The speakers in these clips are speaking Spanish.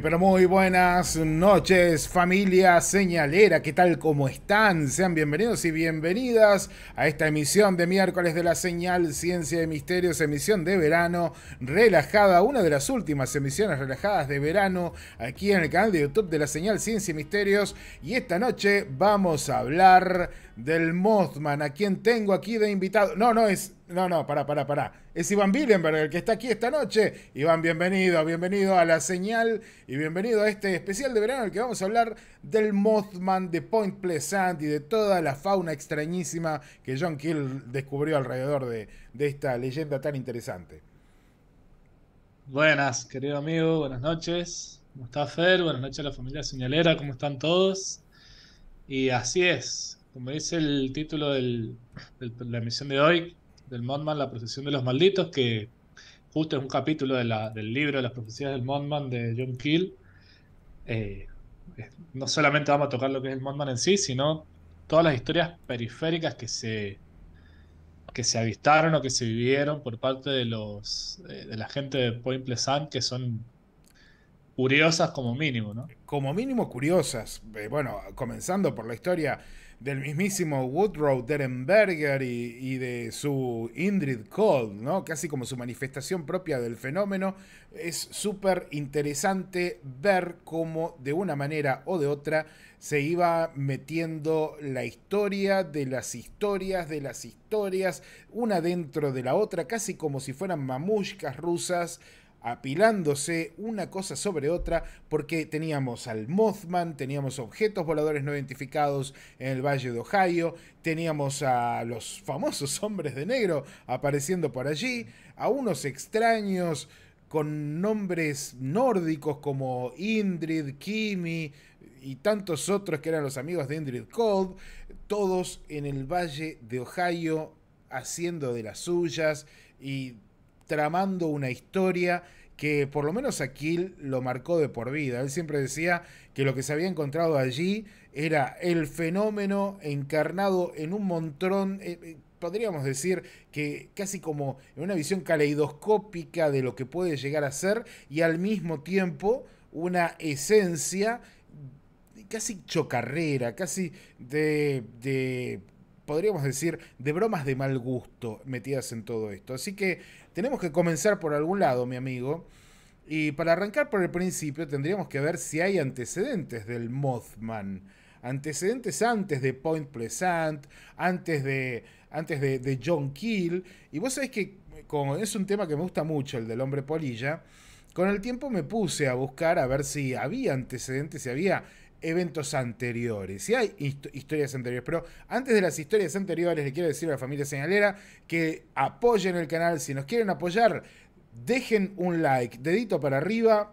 pero muy buenas noches familia señalera, ¿qué tal? ¿Cómo están? Sean bienvenidos y bienvenidas a esta emisión de miércoles de la señal Ciencia y Misterios, emisión de verano relajada, una de las últimas emisiones relajadas de verano aquí en el canal de YouTube de la señal Ciencia y Misterios. Y esta noche vamos a hablar del Mothman, a quien tengo aquí de invitado. No, no es no, no, pará, pará, pará. Es Iván Bilenberg, el que está aquí esta noche. Iván, bienvenido, bienvenido a La Señal y bienvenido a este especial de verano en el que vamos a hablar del Mothman, de Point Pleasant y de toda la fauna extrañísima que John Keel descubrió alrededor de, esta leyenda tan interesante. Buenas, querido amigo, buenas noches. ¿Cómo está Fer? Buenas noches a la familia señalera, ¿cómo están todos? Y así es, como dice el título de la emisión de hoy, del Mothman, La Procesión de los Malditos, que justo es un capítulo del libro de las profecías del Monman de John Keel. Eh, no solamente vamos a tocar lo que es el Monman en sí, sino todas las historias periféricas que se, que se avistaron o que se vivieron por parte de, los, eh, de la gente de Point Pleasant, que son curiosas como mínimo, ¿no? Como mínimo curiosas. Eh, bueno, comenzando por la historia del mismísimo Woodrow Derenberger y, de su Indrid Cold, ¿no? casi como su manifestación propia del fenómeno, es súper interesante ver cómo de una manera o de otra se iba metiendo la historia de las historias de las historias, una dentro de la otra, casi como si fueran mamushkas rusas apilándose una cosa sobre otra, porque teníamos al Mothman, teníamos objetos voladores no identificados en el Valle de Ohio, teníamos a los famosos hombres de negro apareciendo por allí, a unos extraños con nombres nórdicos como Indrid, Kimi y tantos otros que eran los amigos de Indrid Cold, todos en el Valle de Ohio haciendo de las suyas y tramando una historia que por lo menos aquí lo marcó de por vida. Él siempre decía que lo que se había encontrado allí era el fenómeno encarnado en un montón, eh, eh, podríamos decir que casi como en una visión caleidoscópica de lo que puede llegar a ser y al mismo tiempo una esencia casi chocarrera, casi de, de podríamos decir, de bromas de mal gusto metidas en todo esto. Así que tenemos que comenzar por algún lado, mi amigo. Y para arrancar por el principio, tendríamos que ver si hay antecedentes del Mothman. Antecedentes antes de Point Pleasant, antes de, antes de, John Keel. Y vos sabés que es un tema que me gusta mucho, el del hombre polilla, con el tiempo me puse a buscar a ver si había antecedentes, si había eventos anteriores. Y hay historias anteriores. Pero antes de las historias anteriores, le quiero decir a la familia señalera que apoyen el canal. Si nos quieren apoyar, dejen un like, dedito para arriba.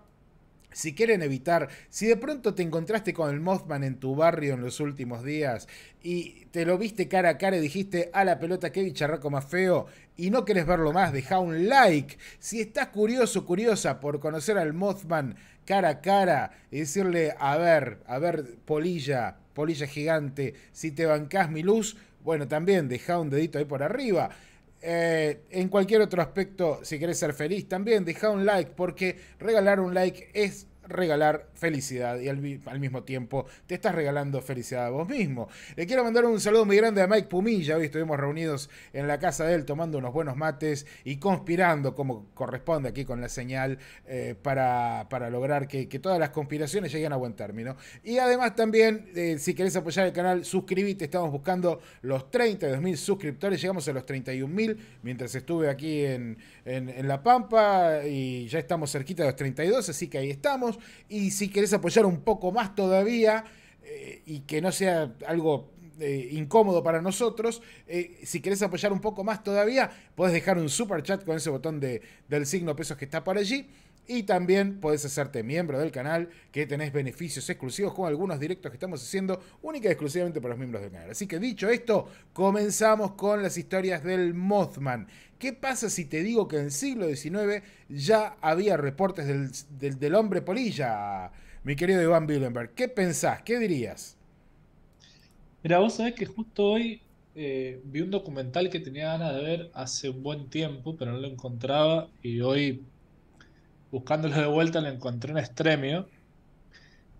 Si quieren evitar, si de pronto te encontraste con el Mothman en tu barrio en los últimos días y te lo viste cara a cara y dijiste, a la pelota, qué bicharraco más feo, y no querés verlo más, deja un like. Si estás curioso, curiosa por conocer al Mothman cara a cara y decirle, a ver, a ver, polilla, polilla gigante, si te bancás mi luz, bueno, también deja un dedito ahí por arriba. Eh, en cualquier otro aspecto, si querés ser feliz, también deja un like, porque regalar un like es regalar felicidad y al, mismo tiempo te estás regalando felicidad a vos mismo. Le quiero mandar un saludo muy grande a Mike Pumilla, hoy estuvimos reunidos en la casa de él tomando unos buenos mates y conspirando como corresponde aquí con la señal eh, para, para, lograr que, todas las conspiraciones lleguen a buen término. Y además también, eh, si querés apoyar el canal, suscríbete, estamos buscando los 32 mil suscriptores, llegamos a los 31 mil mientras estuve aquí en, en La Pampa y ya estamos cerquita de los 32, así que ahí estamos. Y si querés apoyar un poco más todavía eh, y que no sea algo eh, incómodo para nosotros, eh, si querés apoyar un poco más todavía, podés dejar un super chat con ese botón de, del signo pesos que está por allí. Y también podés hacerte miembro del canal, que tenés beneficios exclusivos con algunos directos que estamos haciendo única y exclusivamente para los miembros del canal. Así que dicho esto, comenzamos con las historias del Mothman. ¿Qué pasa si te digo que en el siglo XIX ya había reportes del, del, del hombre polilla, mi querido Iván Billenberg, ¿qué pensás? ¿Qué dirías? Mira, vos sabés que justo hoy eh, vi un documental que tenía ganas de ver hace un buen tiempo, pero no lo encontraba. Y hoy, buscándolo de vuelta, lo encontré en Extremio.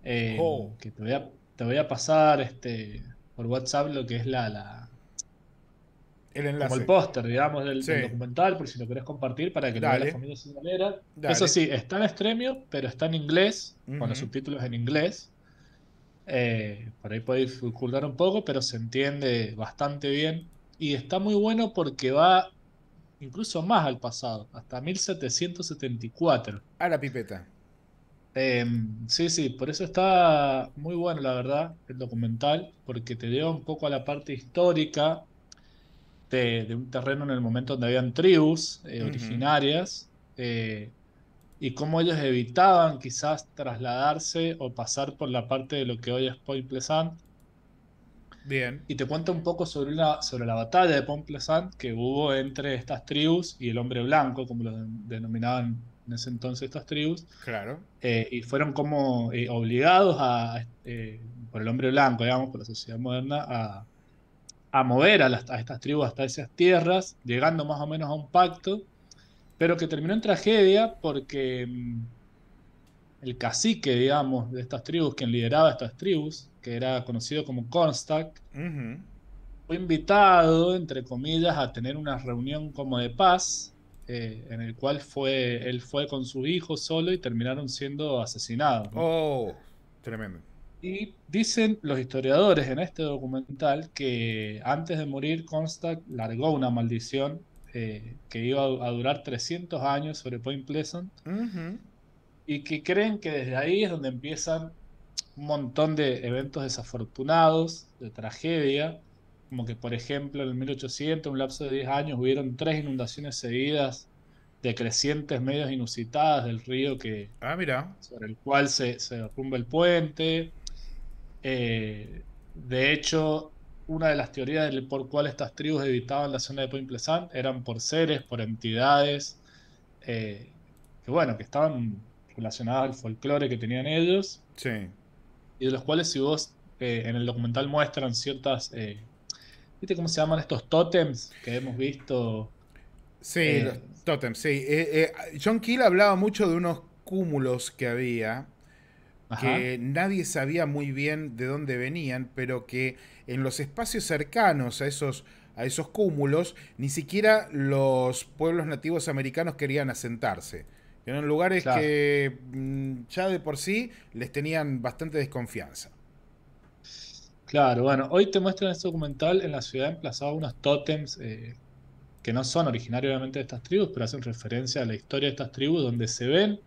Eh, oh. Que te voy, a, pasar este, por WhatsApp lo que es la como el póster, digamos, del, documental, por si lo querés compartir para que lo vea la familia Eso sí, está en extremio, pero está en inglés, con los subtítulos en inglés. Eh, por ahí podéis dificultar un poco, pero se entiende bastante bien. Y está muy bueno porque va incluso más al pasado, hasta 1774. A la pipeta. Em, sí, sí, por eso está muy bueno, la verdad, el documental, porque te dio un poco a la parte histórica de, un terreno en el momento donde habían tribus eh, originarias eh, y cómo ellos evitaban quizás trasladarse o pasar por la parte de lo que hoy es Point Pleasant. Bien. Y te cuento un poco sobre, sobre la batalla de Point Pleasant que hubo entre estas tribus y el hombre blanco, como lo denominaban en ese entonces estas tribus. Claro. Eh, y fueron como obligados a, por el hombre blanco, digamos, por la sociedad moderna, a, a mover a, estas tribus hasta esas tierras, llegando más o menos a un pacto, pero que terminó en tragedia porque mm, el cacique, digamos, de estas tribus, quien lideraba estas tribus, que era conocido como Constack, fue invitado, entre comillas, a tener una reunión como de paz, eh, en el cual fue, él fue con su hijo solo y terminaron siendo asesinados. Oh, tremendo. Y dicen los historiadores en este documental que antes de morir Constant largó una maldición eh, que iba a, durar 300 años sobre Point Pleasant. Y que creen que desde ahí es donde empiezan un montón de eventos desafortunados, de tragedia, como que por ejemplo en el 1800, un lapso de 10 años, hubieron tres inundaciones seguidas de crecientes medios inusitadas del río que ah, sobre el cual se, se derrumba el puente, eh, de hecho, una de las teorías por cuál estas tribus evitaban la zona de Point Pleasant eran por seres, por entidades, eh, que bueno, que estaban relacionadas al folclore que tenían ellos. Sí. Y de los cuales si vos eh, en el documental muestran ciertas... ¿Viste cómo se llaman estos tótems que hemos visto? Sí, los tótems, sí. John Keel hablaba mucho de unos cúmulos que había que nadie sabía muy bien de dónde venían, pero que en los espacios cercanos a esos, a esos cúmulos, ni siquiera los pueblos nativos americanos querían asentarse. Eran lugares que mm, ya de por sí les tenían bastante desconfianza. Claro, bueno, hoy te muestran en este documental en la ciudad emplazado unos tótems eh, que no son originariamente de estas tribus, pero hacen referencia a la historia de estas tribus, donde se ven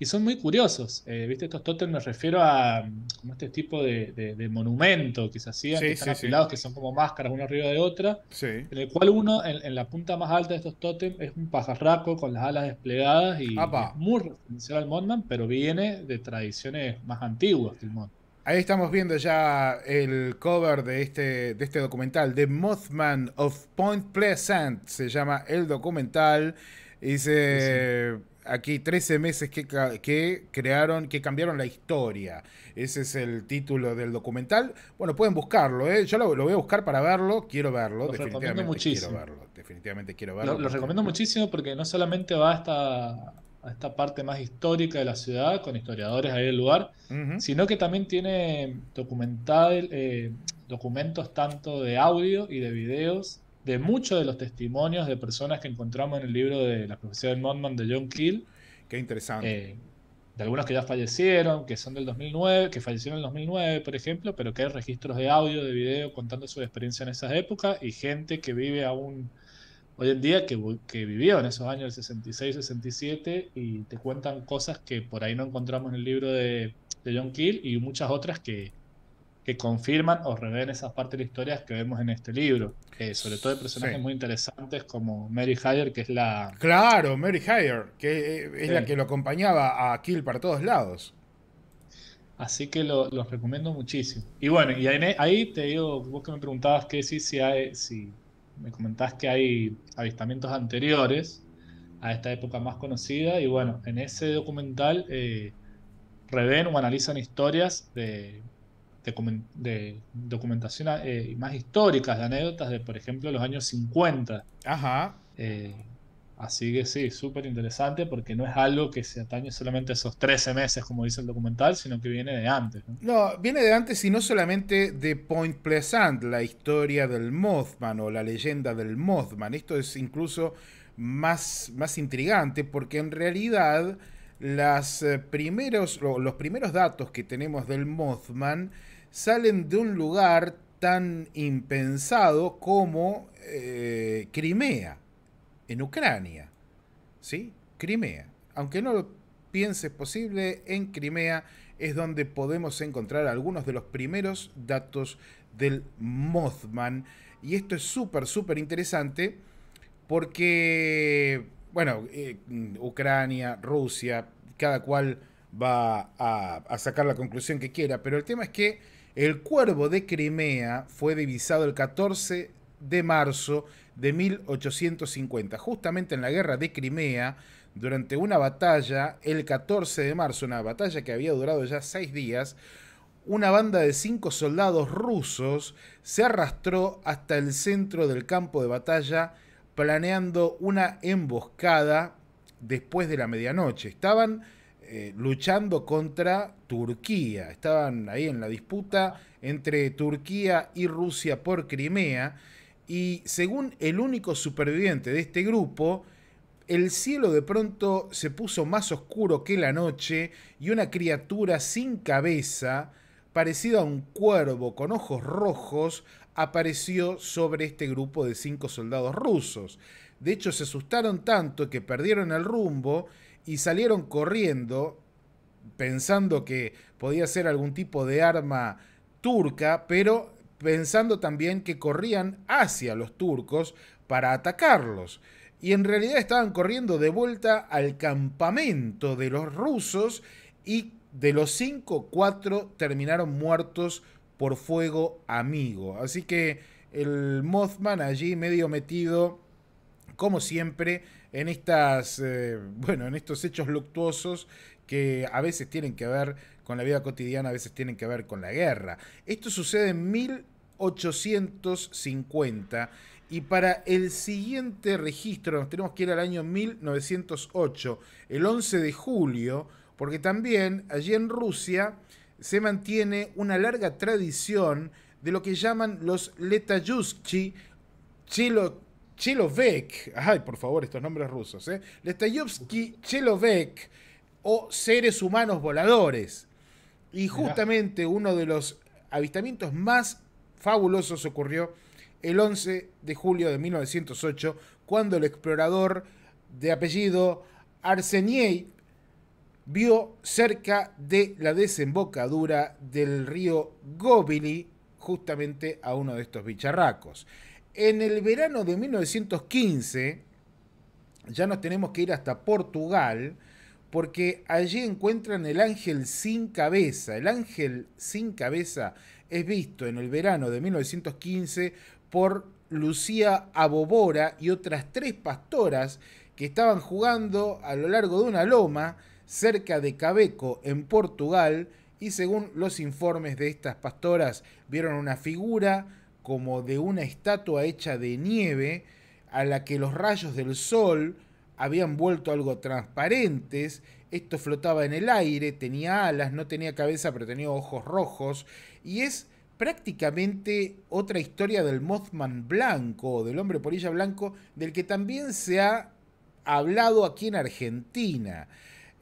y son muy curiosos. Eh, ¿Viste? Estos tótems me refiero a mm, este tipo de, de, monumento que se hacían, que están que son como máscaras uno arriba de otra. En el cual uno, en, la punta más alta de estos tótems, es un pajarraco con las alas desplegadas y muy referencial al Mothman, pero viene de tradiciones más antiguas del mundo. Ahí estamos viendo ya el cover de este, de este documental, The Mothman of Point Pleasant, se llama el documental. Y se aquí 13 meses que, que, crearon, que cambiaron la historia. Ese es el título del documental. Bueno, pueden buscarlo, ¿eh? yo lo, voy a buscar para verlo, quiero verlo, Lo definitivamente muchísimo. Definitivamente quiero verlo. Lo, recomiendo muchísimo porque no solamente va hasta a esta parte más histórica de la ciudad, con historiadores ahí del lugar, sino que también tiene documental, eh, documentos tanto de audio y de videos de muchos de los testimonios de personas que encontramos en el libro de La profesión de de John Keel. Qué interesante. Eh, de algunos que ya fallecieron, que son del 2009, que fallecieron en el 2009, por ejemplo, pero que hay registros de audio, de video contando su experiencia en esas épocas y gente que vive aún hoy en día, que, vivió en esos años del 66, 67 y te cuentan cosas que por ahí no encontramos en el libro de, de John Keel y muchas otras que, que confirman o revén esas partes de la historia que vemos en este libro. Eh, sobre todo de personajes muy interesantes como Mary Hyder, que es la. Claro, Mary Hyder, que eh, es la que lo acompañaba a Kill para todos lados. Así que los recomiendo muchísimo. Y bueno, y ahí, te digo, vos que me preguntabas que sí, si, si me comentabas que hay avistamientos anteriores a esta época más conocida. Y bueno, en ese documental eh, revén o analizan historias de de, documentación eh, más históricas, de anécdotas de, por ejemplo, los años 50. Ajá. Eh, así que sí, súper interesante porque no es algo que se atañe solamente a esos 13 meses, como dice el documental, sino que viene de antes. No, viene de antes y no solamente de Point Pleasant, la historia del Mothman o la leyenda del Mothman. Esto es incluso más, más intrigante porque en realidad eh, los primeros datos que tenemos del Mothman salen de un lugar tan impensado como eh, Crimea, en Ucrania. ¿Sí? Crimea. Aunque no lo pienses posible, en Crimea es donde podemos encontrar algunos de los primeros datos del Mothman. Y esto es súper, súper interesante porque, bueno, eh, Ucrania, Rusia, cada cual va a sacar la conclusión que quiera, pero el tema es que el cuervo de Crimea fue divisado el 14 de marzo de 1850, justamente en la guerra de Crimea, durante una batalla, el 14 de marzo, una batalla que había durado ya seis días, una banda de cinco soldados rusos se arrastró hasta el centro del campo de batalla planeando una emboscada después de la medianoche. Estaban eh, luchando contra Turquía. Estaban ahí en la disputa entre Turquía y Rusia por Crimea. Y según el único superviviente de este grupo, el cielo de pronto se puso más oscuro que la noche y una criatura sin cabeza, parecida a un cuervo con ojos rojos, apareció sobre este grupo de cinco soldados rusos. De hecho, se asustaron tanto que perdieron el rumbo y salieron corriendo pensando que podía ser algún tipo de arma turca, pero pensando también que corrían hacia los turcos para atacarlos. Y en realidad estaban corriendo de vuelta al campamento de los rusos y de los 5, cuatro terminaron muertos por fuego amigo. Así que el Mothman allí medio metido como siempre, en, estas, eh, bueno, en estos hechos luctuosos que a veces tienen que ver con la vida cotidiana, a veces tienen que ver con la guerra. Esto sucede en 1850 y para el siguiente registro nos tenemos que ir al año 1908, el 11 de julio, porque también allí en Rusia se mantiene una larga tradición de lo que llaman los letayuschi, chilo Chelovek, ay por favor estos nombres rusos, ¿eh? Letayovsky Chelovek o seres humanos voladores. Y justamente uno de los avistamientos más fabulosos ocurrió el 11 de julio de 1908, cuando el explorador de apellido Arseniev vio cerca de la desembocadura del río Gobili justamente a uno de estos bicharracos. En el verano de 1915, ya nos tenemos que ir hasta Portugal, porque allí encuentran el ángel sin cabeza. El ángel sin cabeza es visto en el verano de 1915 por Lucía Abobora y otras tres pastoras que estaban jugando a lo largo de una loma cerca de Cabeco, en Portugal, y según los informes de estas pastoras, vieron una figura como de una estatua hecha de nieve a la que los rayos del sol habían vuelto algo transparentes. Esto flotaba en el aire, tenía alas, no tenía cabeza, pero tenía ojos rojos. Y es prácticamente otra historia del Mothman blanco, del hombre ella blanco, del que también se ha hablado aquí en Argentina.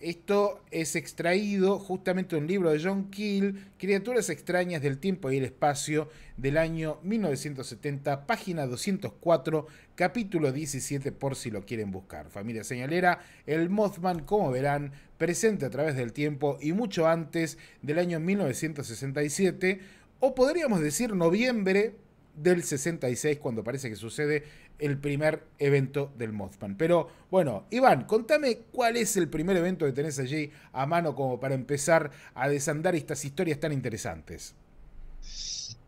Esto es extraído justamente de un libro de John Keel, Criaturas extrañas del tiempo y el espacio, del año 1970, página 204, capítulo 17, por si lo quieren buscar. Familia Señalera, el Mothman, como verán, presente a través del tiempo y mucho antes del año 1967, o podríamos decir noviembre del 66, cuando parece que sucede el primer evento del Mothman. Pero bueno, Iván, contame cuál es el primer evento que tenés allí a mano como para empezar a desandar estas historias tan interesantes.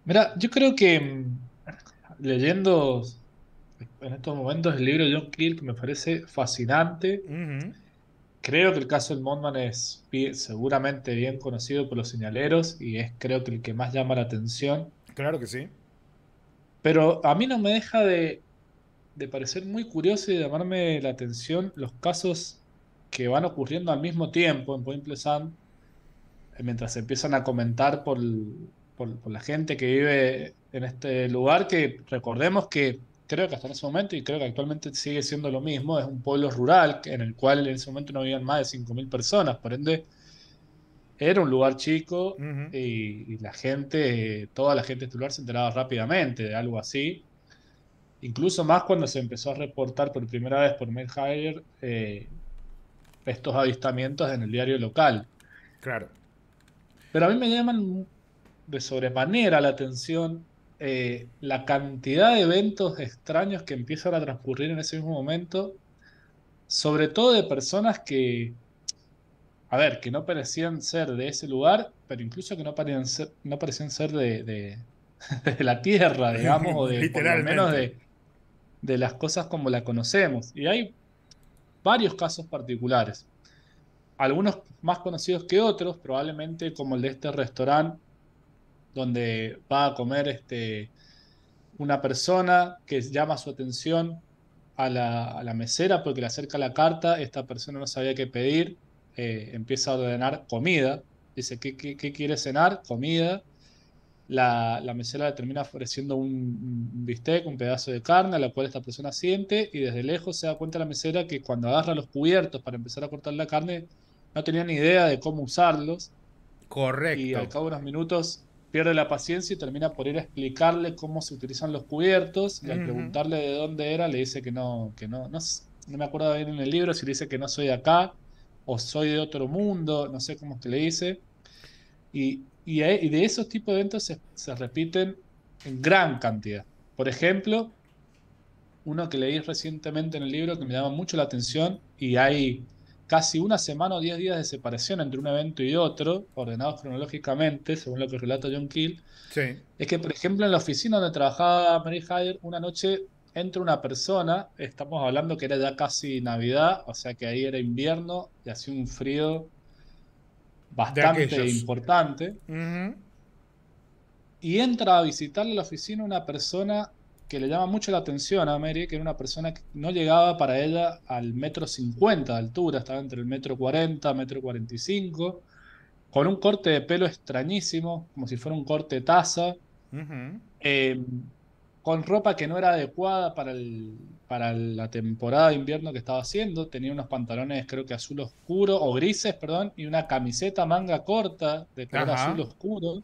Mira, yo creo que mm, leyendo en estos momentos el libro de John Keel, que me parece fascinante, creo que el caso del Mothman es seguramente bien conocido por los señaleros y es creo que el que más llama la atención. Claro que sí. Pero a mí no me deja de de parecer muy curioso y de llamarme la atención los casos que van ocurriendo al mismo tiempo en Point Pleasant, eh, mientras se empiezan a comentar por, la gente que vive en este lugar, que recordemos que creo que hasta en ese momento, y creo que actualmente sigue siendo lo mismo, es un pueblo rural en el cual en ese momento no vivían más de 5.000 personas, por ende era un lugar chico y, la gente, toda la gente de este lugar se enteraba rápidamente de algo así. Incluso más cuando se empezó a reportar por primera vez por Mail eh, estos avistamientos en el diario local. Claro. Pero a mí me llaman de sobremanera la atención eh, la cantidad de eventos extraños que empiezan a transcurrir en ese mismo momento, sobre todo de personas que, a ver, que no parecían ser de ese lugar, pero incluso que no parecían ser, no parecían ser de, la tierra, digamos, o de, por menos de, de las cosas como la conocemos. Y hay varios casos particulares. Algunos más conocidos que otros, probablemente como el de este restaurante donde va a comer este, una persona que llama su atención a la, mesera porque le acerca la carta, esta persona no sabía qué pedir, eh, empieza a ordenar comida, dice, ¿qué, qué, qué quiere cenar? Comida la, mesera le termina ofreciendo un, bistec, un pedazo de carne, a la cual esta persona siente y desde lejos se da cuenta la mesera que cuando agarra los cubiertos para empezar a cortar la carne, no tenía ni idea de cómo usarlos. Correcto. Y al cabo de unos minutos pierde la paciencia y termina por ir a explicarle cómo se utilizan los cubiertos y al preguntarle de dónde era le dice que no, que no, no, me acuerdo bien en el libro si le dice que no soy de acá o soy de otro mundo, no sé cómo es que le dice. Y e, y, de esos tipos de eventos se, repiten en gran cantidad. Por ejemplo, uno que leí recientemente en el libro que me llama mucho la atención y hay casi una semana o diez días de separación entre un evento y otro, ordenados cronológicamente, según lo que relata John Keel, es que, por ejemplo, en la oficina donde trabajaba Mary Hyder, una noche entra una persona, estamos hablando que era ya casi Navidad, o sea que ahí era invierno y hacía un frío bastante importante. Y entra a visitarle la oficina una persona que le llama mucho la atención a Mary, que era una persona que no llegaba para ella al metro 50 de altura, estaba entre el metro 40, metro 45, con un corte de pelo extrañísimo, como si fuera un corte taza, eh, con ropa que no era adecuada para el, para la temporada de invierno que estaba haciendo. Tenía unos pantalones, creo que azul oscuro, o grises, perdón, y una camiseta manga corta de color azul oscuro.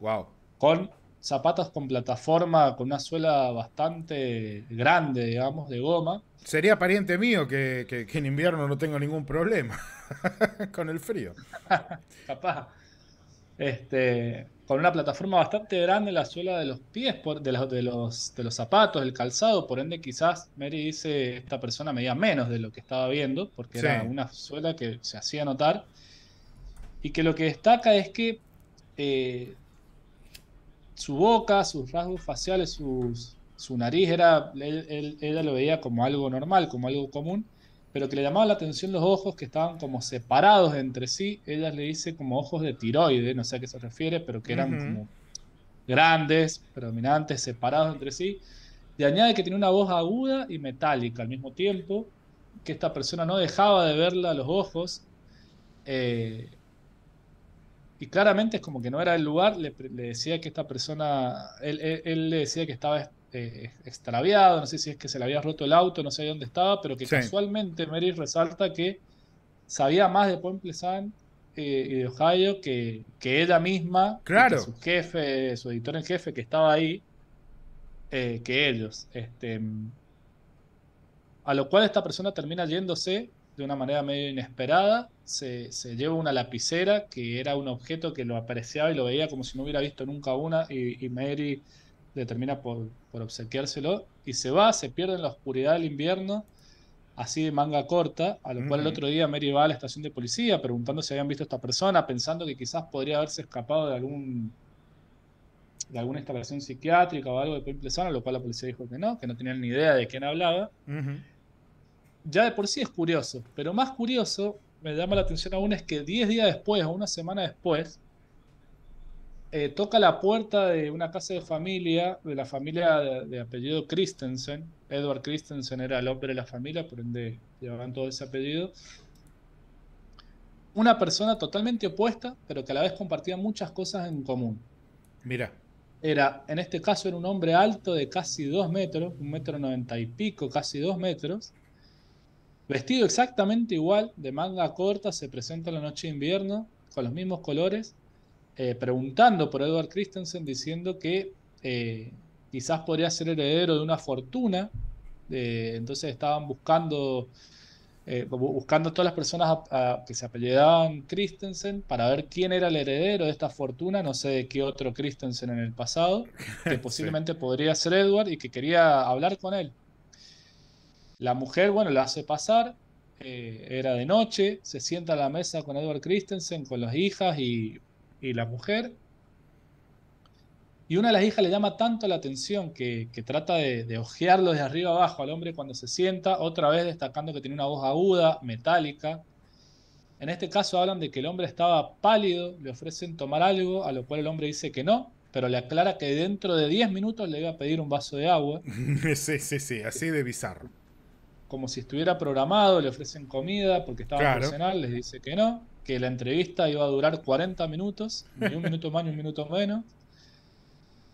Wow. Con zapatos con plataforma, con una suela bastante grande, digamos, de goma. Sería pariente mío que, que, que en invierno no tengo ningún problema con el frío. Capaz. Este, con una plataforma bastante grande en la suela de los pies, de, los, de, los, zapatos, del calzado, por ende quizás Mary dice, esta persona medía menos de lo que estaba viendo, porque era una suela que se hacía notar, y que lo que destaca es que eh, su boca, sus rasgos faciales, su nariz, era, él, ella lo veía como algo normal, como algo común, pero que le llamaba la atención los ojos que estaban como separados entre sí. Ella le dice como ojos de tiroides, no sé a qué se refiere, pero que eran como grandes, predominantes, separados entre sí. Y añade que tiene una voz aguda y metálica al mismo tiempo, que esta persona no dejaba de verla a los ojos. Eh, y claramente es como que no era el lugar, le, decía que esta persona, él, le decía que estaba eh, extraviado, no sé si es que se le había roto el auto, no sé dónde estaba, pero que casualmente Mary resalta que sabía más de Point Pleasant eh, y de Ohio que, que ella misma, su jefe, su editor en jefe que estaba ahí, eh, que ellos. Este, a lo cual esta persona termina yéndose de una manera medio inesperada, se, se, lleva una lapicera que era un objeto que lo apreciaba y lo veía como si no hubiera visto nunca una y Mary determina por, por obsequiárselo y se va, se pierde en la oscuridad del invierno, así de manga corta, a lo cual el otro día Mary va a la estación de policía preguntando si habían visto a esta persona, pensando que quizás podría haberse escapado de algún de alguna instalación psiquiátrica o algo de a lo cual la policía dijo que no, que no tenían ni idea de quién hablaba. Ya de por sí es curioso, pero más curioso, me llama la atención aún es que 10 días después o una semana después, eh, toca la puerta de una casa de familia, de la familia de, apellido Christensen. Edward Christensen era el hombre de la familia, por ende llevaban todo ese apellido. Una persona totalmente opuesta, pero que a la vez compartía muchas cosas en común. Mira. Era, en este caso, era un hombre alto de casi dos metros, un metro noventa y pico, casi dos metros. Vestido exactamente igual, de manga corta, se presenta en la noche de invierno, con los mismos colores, eh, preguntando por Edward Christensen diciendo que eh, quizás podría ser heredero de una fortuna. entonces estaban buscando, eh, buscando todas las personas que se apellidaban Christensen para ver quién era el heredero de esta fortuna, no sé de qué otro Christensen en el pasado, que posiblemente podría ser Edward y que quería hablar con él. La mujer, bueno, la hace pasar, era de noche, se sienta a la mesa con Edward Christensen, con las hijas y y la mujer. Y una de las hijas le llama tanto la atención que, trata de, de, ojearlo de arriba abajo al hombre cuando se sienta, otra vez destacando que tiene una voz aguda, metálica. En este caso hablan de que el hombre estaba pálido, le ofrecen tomar algo, a lo cual el hombre dice que no, pero le aclara que dentro de 10 minutos le iba a pedir un vaso de agua. sí, sí, sí, así de bizarro. Como si estuviera programado, le ofrecen comida porque estaba personal, les dice que no que la entrevista iba a durar 40 minutos, ni un minuto más ni un minuto menos.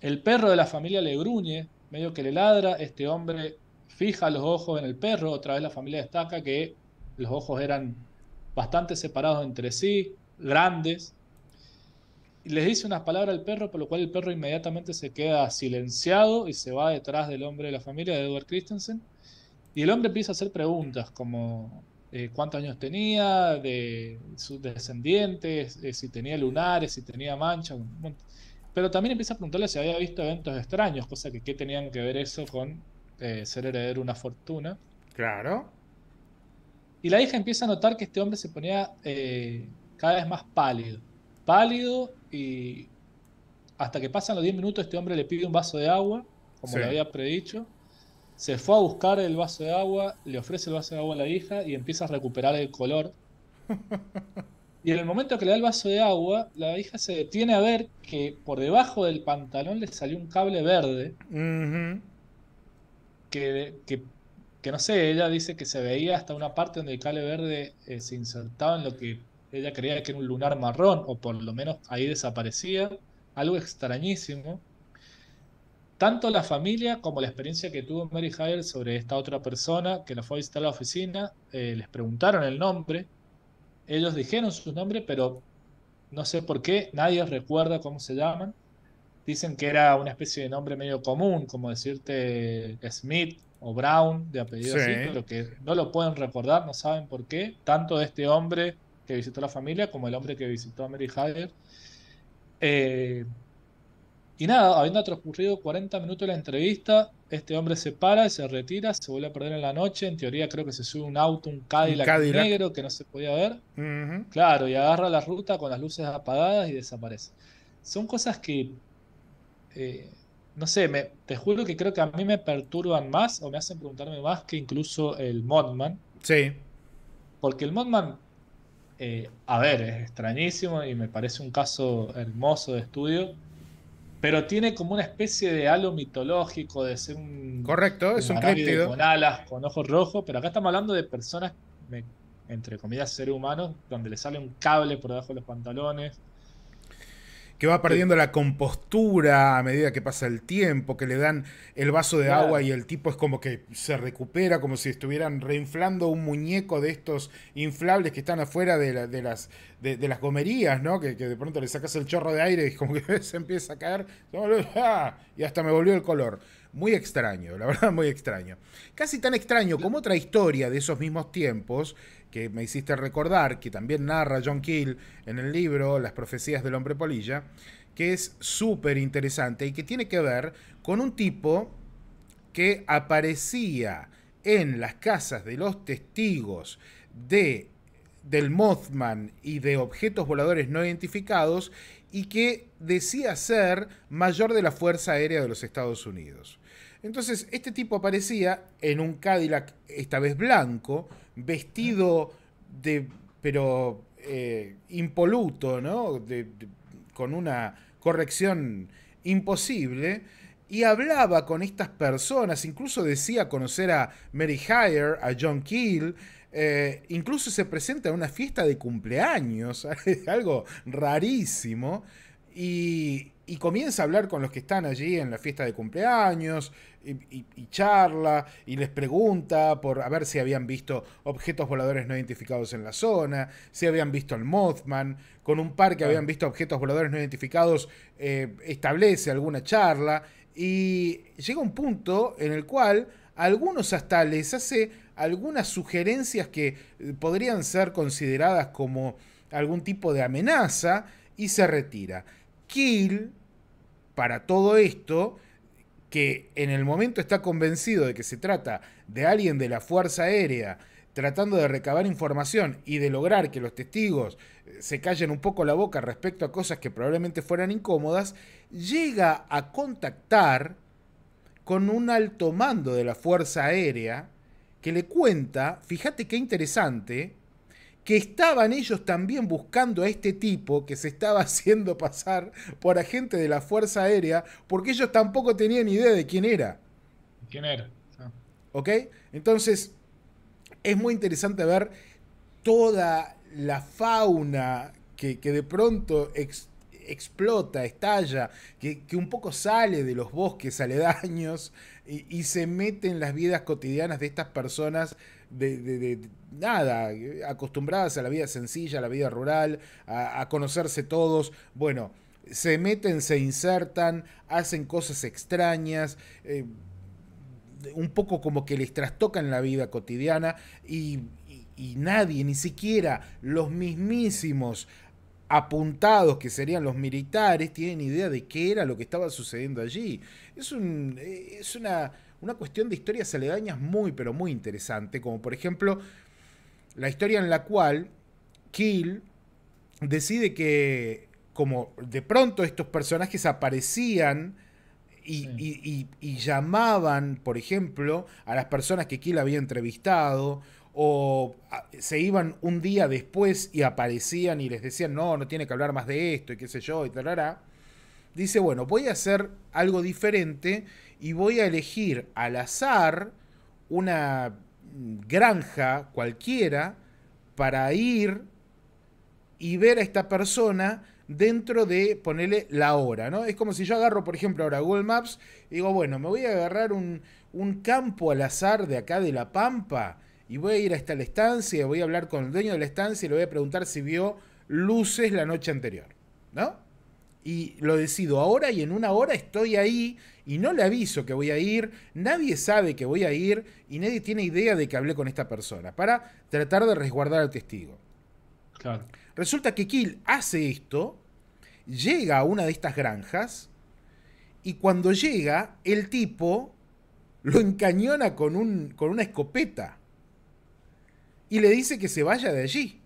El perro de la familia le gruñe, medio que le ladra, este hombre fija los ojos en el perro, otra vez la familia destaca que los ojos eran bastante separados entre sí, grandes. Y les dice unas palabras al perro, por lo cual el perro inmediatamente se queda silenciado y se va detrás del hombre de la familia, de Edward Christensen. Y el hombre empieza a hacer preguntas como eh, cuántos años tenía, de sus descendientes, eh, si tenía lunares, si tenía manchas. Pero también empieza a preguntarle si había visto eventos extraños, cosa que qué tenían que ver eso con eh, ser heredero una fortuna. Claro. Y la hija empieza a notar que este hombre se ponía cada vez más pálido. Pálido y hasta que pasan los 10 minutos este hombre le pide un vaso de agua, como lo le había predicho se fue a buscar el vaso de agua, le ofrece el vaso de agua a la hija y empieza a recuperar el color. Y en el momento que le da el vaso de agua, la hija se detiene a ver que por debajo del pantalón le salió un cable verde. que, no sé, ella dice que se veía hasta una parte donde el cable verde eh, se insertaba en lo que ella creía que era un lunar marrón, o por lo menos ahí desaparecía. Algo extrañísimo tanto la familia como la experiencia que tuvo Mary Hyde sobre esta otra persona que la fue a visitar a la oficina, eh, les preguntaron el nombre, ellos dijeron su nombre, pero no sé por qué, nadie recuerda cómo se llaman. Dicen que era una especie de nombre medio común, como decirte eh, Smith o Brown, de apellido así, pero que no lo pueden recordar, no saben por qué. Tanto este hombre que visitó la familia como el hombre que visitó a Mary Hyde. Eh, y nada, habiendo transcurrido 40 minutos de la entrevista, este hombre se para, se retira, se vuelve a perder en la noche. En teoría, creo que se sube un auto, un Cadillac, negro que no se podía ver. Claro, y agarra la ruta con las luces apagadas y desaparece. Son cosas que. Eh, no sé, me, te juro que creo que a mí me perturban más o me hacen preguntarme más que incluso el Modman. Sí. Porque el Modman, eh, a ver, es extrañísimo y me parece un caso hermoso de estudio pero tiene como una especie de halo mitológico, de ser un. Correcto, es un críptido. Con alas, con ojos rojos, pero acá estamos hablando de personas, entre comillas, seres humanos, donde le sale un cable por debajo de los pantalones que va perdiendo la compostura a medida que pasa el tiempo, que le dan el vaso de agua y el tipo es como que se recupera, como si estuvieran reinflando un muñeco de estos inflables que están afuera de, las, de, las gomerías, ¿no? Que, que, de pronto le sacas el chorro de aire y como que se empieza a caer, ah, y hasta me volvió el color. Muy extraño, la verdad, muy extraño. Casi tan extraño como otra historia de esos mismos tiempos que me hiciste recordar, que también narra John Keel en el libro Las profecías del hombre polilla, que es súper interesante y que tiene que ver con un tipo que aparecía en las casas de los testigos de del Mothman y de objetos voladores no identificados y que decía ser mayor de la Fuerza Aérea de los Estados Unidos. Entonces, este tipo aparecía en un Cadillac, esta vez blanco, vestido de. pero. Eh, impoluto, ¿no? De, con una corrección imposible. Y hablaba con estas personas, incluso decía conocer a Mary Hire, a John Keel, eh, incluso se presenta a una fiesta de cumpleaños, algo rarísimo. Y, comienza a hablar con los que están allí en la fiesta de cumpleaños y, charla y les pregunta por a ver si habían visto objetos voladores no identificados en la zona, si habían visto al Mothman, con un par que habían visto objetos voladores no identificados eh, establece alguna charla y llega un punto en el cual algunos hasta les hace algunas sugerencias que eh, podrían ser consideradas como algún tipo de amenaza y se retira. Kill, para todo esto, que en el momento está convencido de que se trata de alguien de la Fuerza Aérea tratando de recabar información y de lograr que los testigos eh, se callen un poco la boca respecto a cosas que probablemente fueran incómodas, llega a contactar con un alto mando de la Fuerza Aérea que le cuenta, fíjate qué interesante, que estaban ellos también buscando a este tipo que se estaba haciendo pasar por agente de la Fuerza Aérea, porque ellos tampoco tenían idea de quién era. ¿Quién era? ¿Ok? Entonces, es muy interesante ver toda la fauna que, de pronto explota, estalla, que, un poco sale de los bosques aledaños y, y se mete en las vidas cotidianas de estas personas de, nada, acostumbradas a la vida sencilla, a la vida rural, a, conocerse todos. Bueno, se meten, se insertan, hacen cosas extrañas. Eh, un poco como que les trastocan la vida cotidiana y, y, nadie, ni siquiera los mismísimos apuntados que serían los militares, tienen idea de qué era lo que estaba sucediendo allí. Es, un, eh, es una una cuestión de historias aledañas muy, pero muy interesante, como por ejemplo la historia en la cual Kill decide que como de pronto estos personajes aparecían y, llamaban, por ejemplo, a las personas que Kill había entrevistado, o se iban un día después y aparecían y les decían, no, no tiene que hablar más de esto, y qué sé yo, y tal, dice, bueno, voy a hacer algo diferente y voy a elegir al azar una granja cualquiera para ir y ver a esta persona dentro de ponerle la hora, ¿no? Es como si yo agarro, por ejemplo, ahora Google Maps y digo, bueno, me voy a agarrar un, un campo al azar de acá de La Pampa y voy a ir hasta la estancia, voy a hablar con el dueño de la estancia y le voy a preguntar si vio luces la noche anterior, ¿no? Y lo decido ahora y en una hora estoy ahí y no le aviso que voy a ir, nadie sabe que voy a ir y nadie tiene idea de que hablé con esta persona, para tratar de resguardar al testigo. Resulta que Kill hace esto, llega a una de estas granjas y cuando llega, el tipo lo encañona con, un, con una escopeta y le dice que se vaya de allí,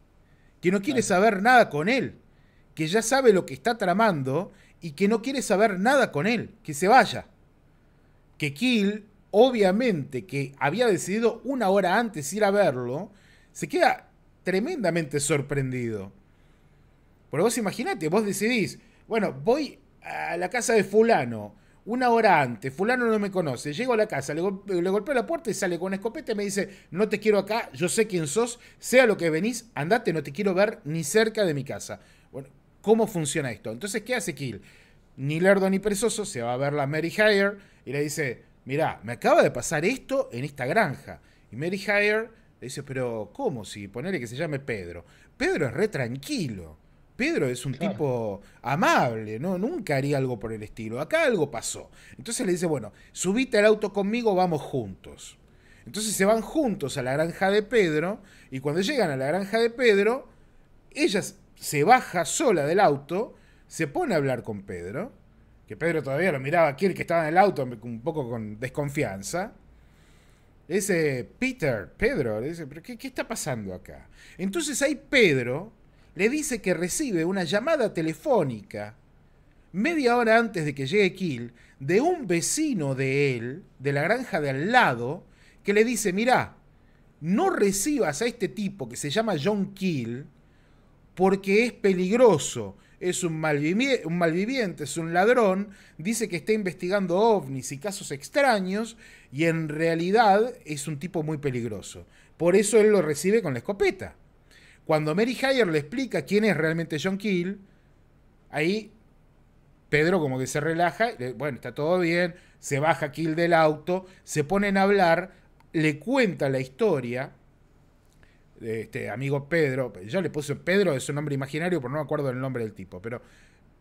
que no quiere saber nada con él, que ya sabe lo que está tramando y que no quiere saber nada con él, que se vaya que Kill, obviamente que había decidido una hora antes ir a verlo, se queda tremendamente sorprendido. Pero vos imaginate, vos decidís, bueno, voy a la casa de fulano una hora antes, fulano no me conoce, llego a la casa, le, golpeo la puerta y sale con una escopeta y me dice, no te quiero acá, yo sé quién sos, sea lo que venís, andate, no te quiero ver ni cerca de mi casa. Bueno, ¿cómo funciona esto? Entonces, ¿qué hace Kill? Ni lerdo ni perezoso, se va a ver la Mary Hire, y le dice, mirá, me acaba de pasar esto en esta granja. Y Mary Hire le dice, pero ¿cómo? Si ponele que se llame Pedro. Pedro es re tranquilo. Pedro es un tipo amable, ¿no? Nunca haría algo por el estilo. Acá algo pasó. Entonces le dice, bueno, subite al auto conmigo, vamos juntos. Entonces se van juntos a la granja de Pedro y cuando llegan a la granja de Pedro, ella se baja sola del auto, se pone a hablar con Pedro Pedro todavía lo miraba a el que estaba en el auto, un poco con desconfianza. Ese Peter, Pedro, le dice, ¿pero qué, qué está pasando acá? Entonces ahí Pedro le dice que recibe una llamada telefónica media hora antes de que llegue Kill de un vecino de él, de la granja de al lado, que le dice, mirá, no recibas a este tipo que se llama John Kill porque es peligroso es un, malviviente, un malviviente, es un ladrón, dice que está investigando ovnis y casos extraños y en realidad es un tipo muy peligroso. Por eso él lo recibe con la escopeta. Cuando Mary Heyer le explica quién es realmente John Kill. ahí Pedro como que se relaja, bueno, está todo bien, se baja Kill del auto, se ponen a hablar, le cuenta la historia este amigo Pedro, pues, yo le puse Pedro, es un nombre imaginario, pero no me acuerdo del nombre del tipo, pero,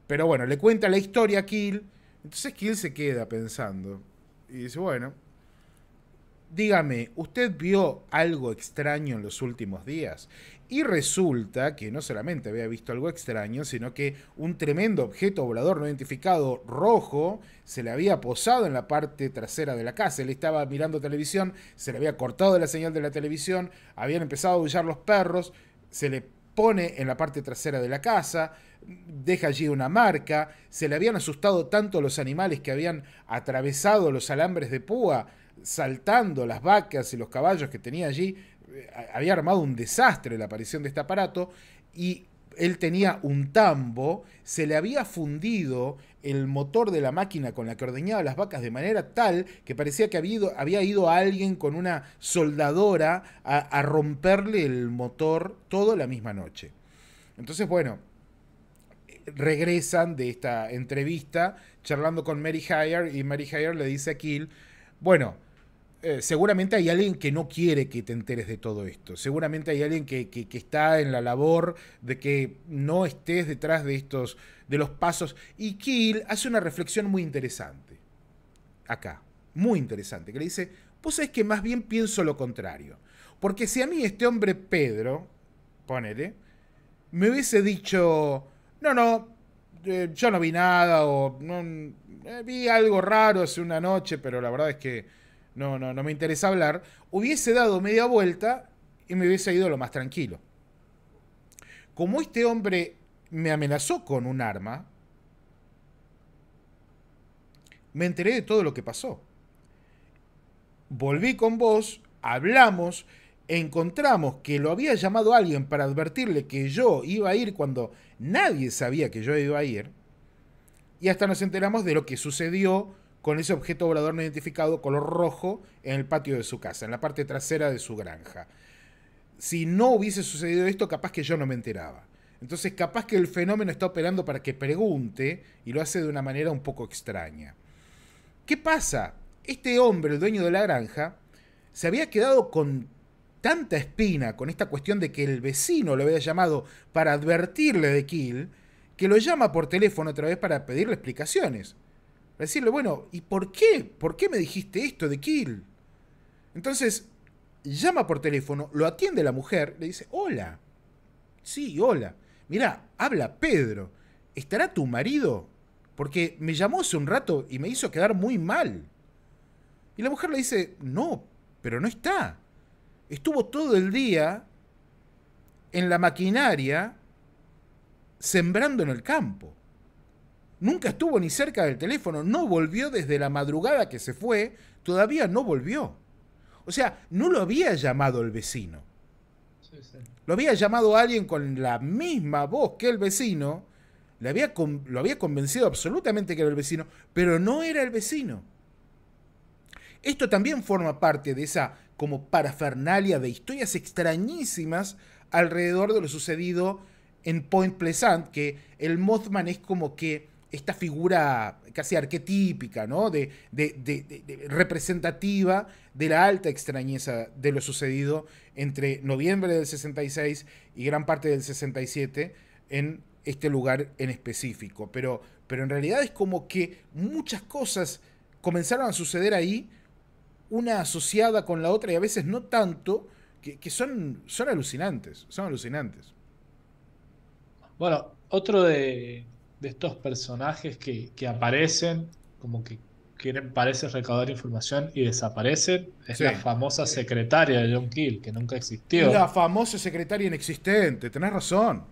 pero bueno, le cuenta la historia a Kill, entonces Kill se queda pensando y dice, bueno, Dígame, ¿usted vio algo extraño en los últimos días? Y resulta que no solamente había visto algo extraño, sino que un tremendo objeto volador no identificado rojo se le había posado en la parte trasera de la casa. Él estaba mirando televisión, se le había cortado la señal de la televisión, habían empezado a aullar los perros, se le pone en la parte trasera de la casa, deja allí una marca, se le habían asustado tanto los animales que habían atravesado los alambres de púa saltando las vacas y los caballos que tenía allí, eh, había armado un desastre la aparición de este aparato y él tenía un tambo, se le había fundido el motor de la máquina con la que ordeñaba las vacas de manera tal que parecía que había ido, había ido alguien con una soldadora a, romperle el motor toda la misma noche. Entonces, bueno, regresan de esta entrevista charlando con Mary Hire y Mary Hire le dice a Kill, bueno, eh, seguramente hay alguien que no quiere que te enteres de todo esto. Seguramente hay alguien que, está en la labor de que no estés detrás de estos, de los pasos. Y Kiel hace una reflexión muy interesante. Acá, muy interesante, que le dice, vos sabés que más bien pienso lo contrario. Porque si a mí este hombre Pedro, ponele, me hubiese dicho, no, no, eh, yo no vi nada o eh, vi algo raro hace una noche, pero la verdad es que no, no, no me interesa hablar, hubiese dado media vuelta y me hubiese ido lo más tranquilo. Como este hombre me amenazó con un arma, me enteré de todo lo que pasó. Volví con vos, hablamos, encontramos que lo había llamado alguien para advertirle que yo iba a ir cuando nadie sabía que yo iba a ir, y hasta nos enteramos de lo que sucedió con ese objeto obrador no identificado color rojo en el patio de su casa, en la parte trasera de su granja. Si no hubiese sucedido esto, capaz que yo no me enteraba. Entonces, capaz que el fenómeno está operando para que pregunte y lo hace de una manera un poco extraña. ¿Qué pasa? Este hombre, el dueño de la granja, se había quedado con tanta espina con esta cuestión de que el vecino lo había llamado para advertirle de Kill, que lo llama por teléfono otra vez para pedirle explicaciones decirle, bueno, ¿y por qué? ¿Por qué me dijiste esto de Kill? Entonces, llama por teléfono, lo atiende la mujer, le dice, hola. Sí, hola. mira habla Pedro. ¿Estará tu marido? Porque me llamó hace un rato y me hizo quedar muy mal. Y la mujer le dice, no, pero no está. Estuvo todo el día en la maquinaria sembrando en el campo nunca estuvo ni cerca del teléfono, no volvió desde la madrugada que se fue, todavía no volvió. O sea, no lo había llamado el vecino. Lo había llamado alguien con la misma voz que el vecino, le había lo había convencido absolutamente que era el vecino, pero no era el vecino. Esto también forma parte de esa como parafernalia de historias extrañísimas alrededor de lo sucedido en Point Pleasant, que el Mothman es como que esta figura casi arquetípica, ¿no? De, representativa de la alta extrañeza de lo sucedido entre noviembre del 66 y gran parte del 67 en este lugar en específico. Pero, pero en realidad es como que muchas cosas comenzaron a suceder ahí, una asociada con la otra y a veces no tanto, que, son, son alucinantes, son alucinantes. Bueno, otro de, de estos personajes que, aparecen, como que quieren, parece recaudar información y desaparecen, es la famosa secretaria de John Kill, que nunca existió. La famosa secretaria inexistente, tenés razón.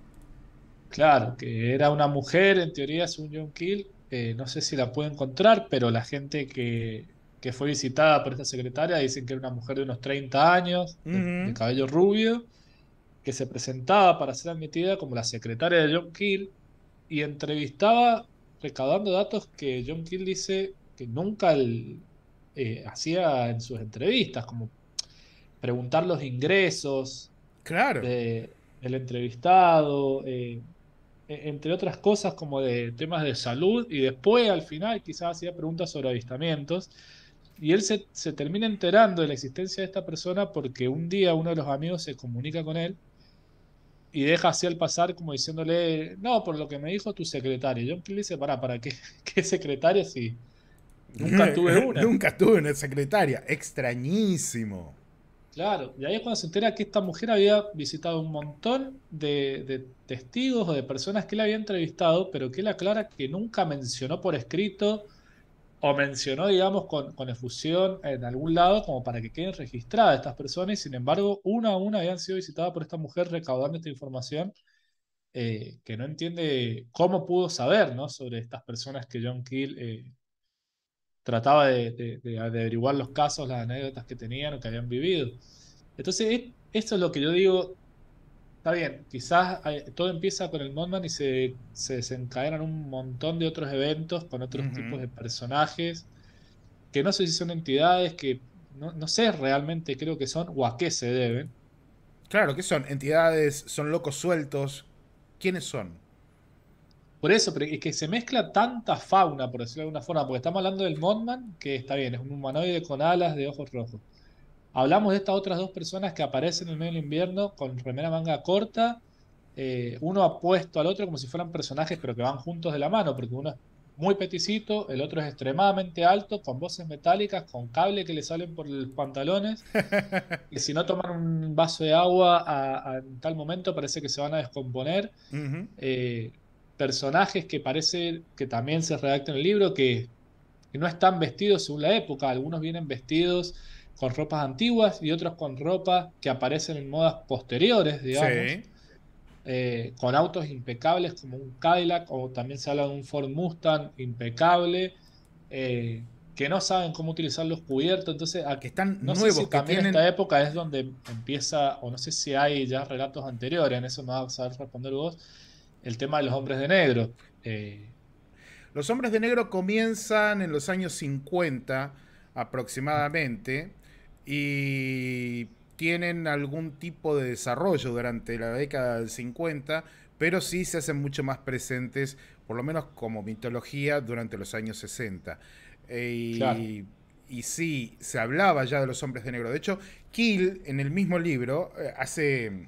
Claro, que era una mujer, en teoría, un John Kill. Eh, no sé si la puedo encontrar, pero la gente que, fue visitada por esta secretaria dicen que era una mujer de unos 30 años, de, de cabello rubio, que se presentaba para ser admitida como la secretaria de John Kill y entrevistaba recaudando datos que John Keel dice que nunca el, eh, hacía en sus entrevistas, como preguntar los ingresos claro. del entrevistado, eh, e, entre otras cosas como de temas de salud, y después al final quizás hacía preguntas sobre avistamientos. Y él se termina enterando de la existencia de esta persona porque un día uno de los amigos se comunica con él y deja así al pasar como diciéndole, no, por lo que me dijo tu secretaria. Yo le dice, para, ¿para qué, qué secretaria si nunca tuve una? nunca tuve una secretaria, extrañísimo. Claro, y ahí es cuando se entera que esta mujer había visitado un montón de, testigos o de personas que la había entrevistado, pero que la aclara que nunca mencionó por escrito o mencionó, digamos, con, efusión en algún lado como para que queden registradas estas personas y sin embargo una a una habían sido visitadas por esta mujer recaudando esta información eh, que no entiende cómo pudo saber ¿no? sobre estas personas que John Keel eh, trataba de, de, averiguar los casos, las anécdotas que tenían o que habían vivido. Entonces, esto es lo que yo digo, Está bien, quizás eh, todo empieza con el Mothman y se, desencadenan un montón de otros eventos con otros tipos de personajes, que no sé si son entidades, que no, sé realmente creo que son o a qué se deben. Claro, ¿qué son? ¿Entidades? ¿Son locos sueltos? ¿Quiénes son? Por eso, pero es que se mezcla tanta fauna, por decirlo de alguna forma, porque estamos hablando del Mothman, que está bien, es un humanoide con alas de ojos rojos. Hablamos de estas otras dos personas que aparecen en el medio del invierno con remera manga corta, eh, uno apuesto al otro como si fueran personajes, pero que van juntos de la mano, porque uno es muy peticito, el otro es extremadamente alto, con voces metálicas, con cable que le salen por los pantalones. y si no toman un vaso de agua en tal momento, parece que se van a descomponer. Eh, personajes que parece que también se redactan en el libro, que no están vestidos según la época. Algunos vienen vestidos con ropas antiguas y otros con ropa que aparecen en modas posteriores, digamos. Eh, con autos impecables como un Cadillac o también se habla de un Ford Mustang impecable. Eh, que no saben cómo utilizar los cubiertos, entonces a, que están nuevos, también esta época es donde empieza, o no sé si hay ya relatos anteriores, en eso me vas a saber responder vos, el tema de los hombres de negro. Eh, los hombres de negro comienzan en los años 50 aproximadamente, y tienen algún tipo de desarrollo durante la década del 50, pero sí se hacen mucho más presentes, por lo menos como mitología, durante los años 60. Eh, y, sí, se hablaba ya de los hombres de negro. De hecho, Kill, en el mismo libro, eh, hace...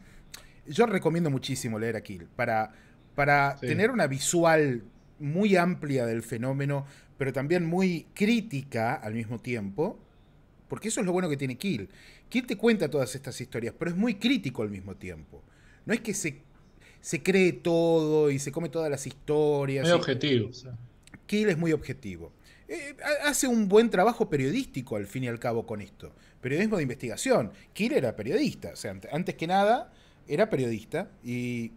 Yo recomiendo muchísimo leer a Kill para, para tener una visual muy amplia del fenómeno, pero también muy crítica al mismo tiempo porque eso es lo bueno que tiene Kiel. Kill te cuenta todas estas historias, pero es muy crítico al mismo tiempo. No es que se, se cree todo y se come todas las historias. Es objetivo. Kill es muy objetivo. Eh, hace un buen trabajo periodístico al fin y al cabo con esto. Periodismo de investigación. Kill era periodista. O sea, antes que nada, era periodista y,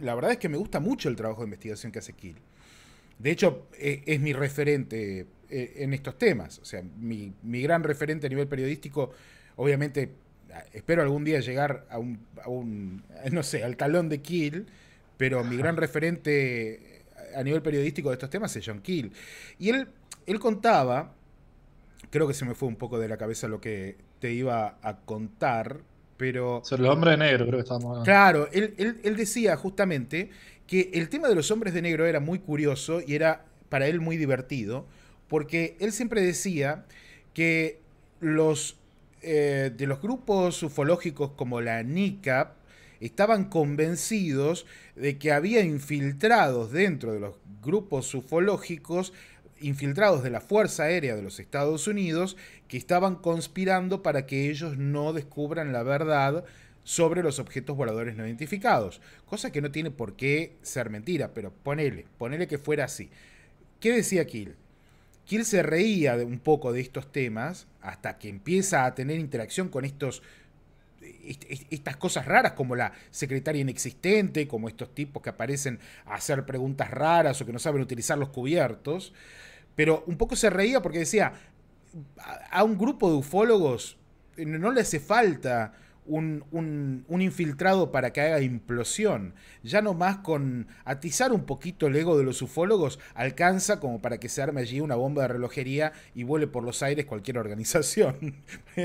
la verdad es que me gusta mucho el trabajo de investigación que hace Kill. De hecho, eh, es mi referente eh, en estos temas. O sea, mi, gran referente a nivel periodístico, obviamente, ah, espero algún día llegar a un, a un no sé, al talón de Kill, pero mi gran referente eh, a nivel periodístico de estos temas es John Kill. Y él, él contaba, creo que se me fue un poco de la cabeza lo que te iba a contar, pero... Sobre los hombres de negro, creo que estábamos hablando. Claro, él, él, él, decía justamente que el tema de los hombres de negro era muy curioso y era para él muy divertido, porque él siempre decía que los eh, de los grupos ufológicos como la NICAP estaban convencidos de que había infiltrados dentro de los grupos ufológicos infiltrados de la Fuerza Aérea de los Estados Unidos que estaban conspirando para que ellos no descubran la verdad sobre los objetos voladores no identificados, cosa que no tiene por qué ser mentira, pero ponele, ponele que fuera así. ¿Qué decía Kiel? que él se reía de un poco de estos temas hasta que empieza a tener interacción con estos estas cosas raras como la secretaria inexistente, como estos tipos que aparecen a hacer preguntas raras o que no saben utilizar los cubiertos, pero un poco se reía porque decía, a un grupo de ufólogos eh, no le hace falta un, un, infiltrado para que haga implosión. Ya no más con atizar un poquito el ego de los ufólogos alcanza como para que se arme allí una bomba de relojería y vuele por los aires cualquier organización.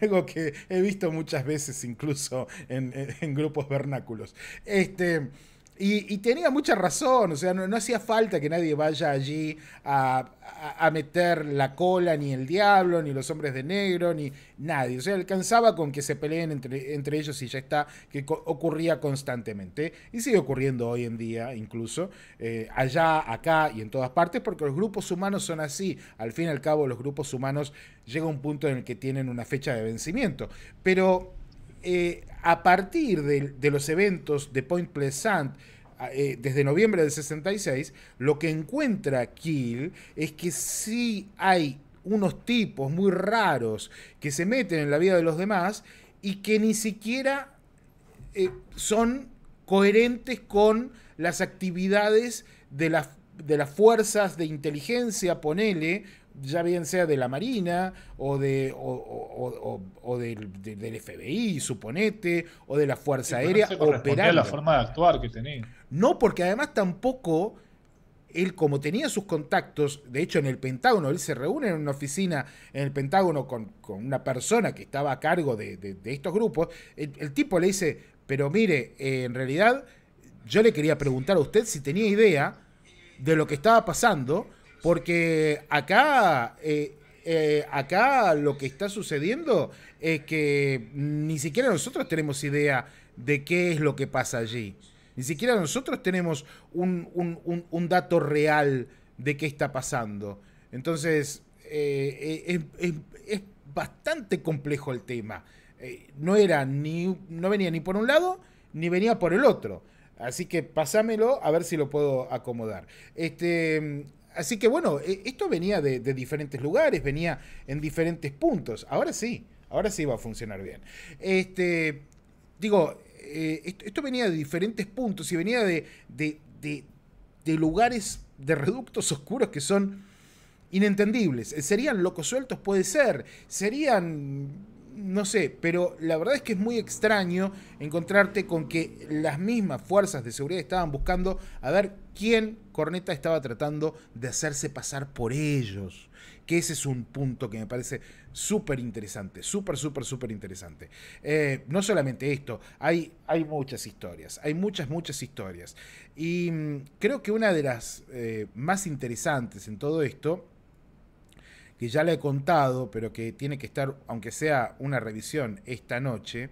Algo que he visto muchas veces incluso en, en grupos vernáculos. Este. Y, tenía mucha razón, o sea, no, hacía falta que nadie vaya allí a, meter la cola, ni el diablo, ni los hombres de negro, ni nadie. O sea, alcanzaba con que se peleen entre, entre ellos y ya está, que ocurría constantemente. Y sigue ocurriendo hoy en día, incluso, eh, allá, acá y en todas partes, porque los grupos humanos son así. Al fin y al cabo, los grupos humanos llegan a un punto en el que tienen una fecha de vencimiento. Pero eh, a partir de, los eventos de Point Pleasant, ah, eh, desde noviembre del 66, lo que encuentra Kiel es que sí hay unos tipos muy raros que se meten en la vida de los demás y que ni siquiera eh, son coherentes con las actividades de, de las fuerzas de inteligencia, ponele, ya bien sea de la Marina o, de, o, del, FBI, suponete, o de la Fuerza Aérea no la forma de actuar que tenía. No, porque además tampoco él, como tenía sus contactos, de hecho en el Pentágono, él se reúne en una oficina en el Pentágono con, una persona que estaba a cargo de, estos grupos, el, tipo le dice, pero mire, eh, en realidad yo le quería preguntar a usted si tenía idea de lo que estaba pasando porque acá, eh, eh, acá lo que está sucediendo es que ni siquiera nosotros tenemos idea de qué es lo que pasa allí. Ni siquiera nosotros tenemos un, dato real de qué está pasando. Entonces, eh, es, bastante complejo el tema. no era ni. no venía ni por un lado, ni venía por el otro. Así que pásamelo a ver si lo puedo acomodar. Este, Así que bueno, e, esto venía de, diferentes lugares, venía en diferentes puntos. Ahora sí, ahora sí va a funcionar bien. Este, digo, eh, esto, venía de diferentes puntos y venía de, de, de lugares, de reductos oscuros que son inentendibles. Eh, serían locos sueltos, puede ser. Serían no sé, pero la verdad es que es muy extraño encontrarte con que las mismas fuerzas de seguridad estaban buscando a ver quién Corneta estaba tratando de hacerse pasar por ellos, que ese es un punto que me parece súper interesante, súper, súper, súper interesante. Eh, no solamente esto, hay, hay muchas historias, hay muchas, muchas historias. Y mm, creo que una de las eh, más interesantes en todo esto, que ya le he contado, pero que tiene que estar, aunque sea una revisión esta noche,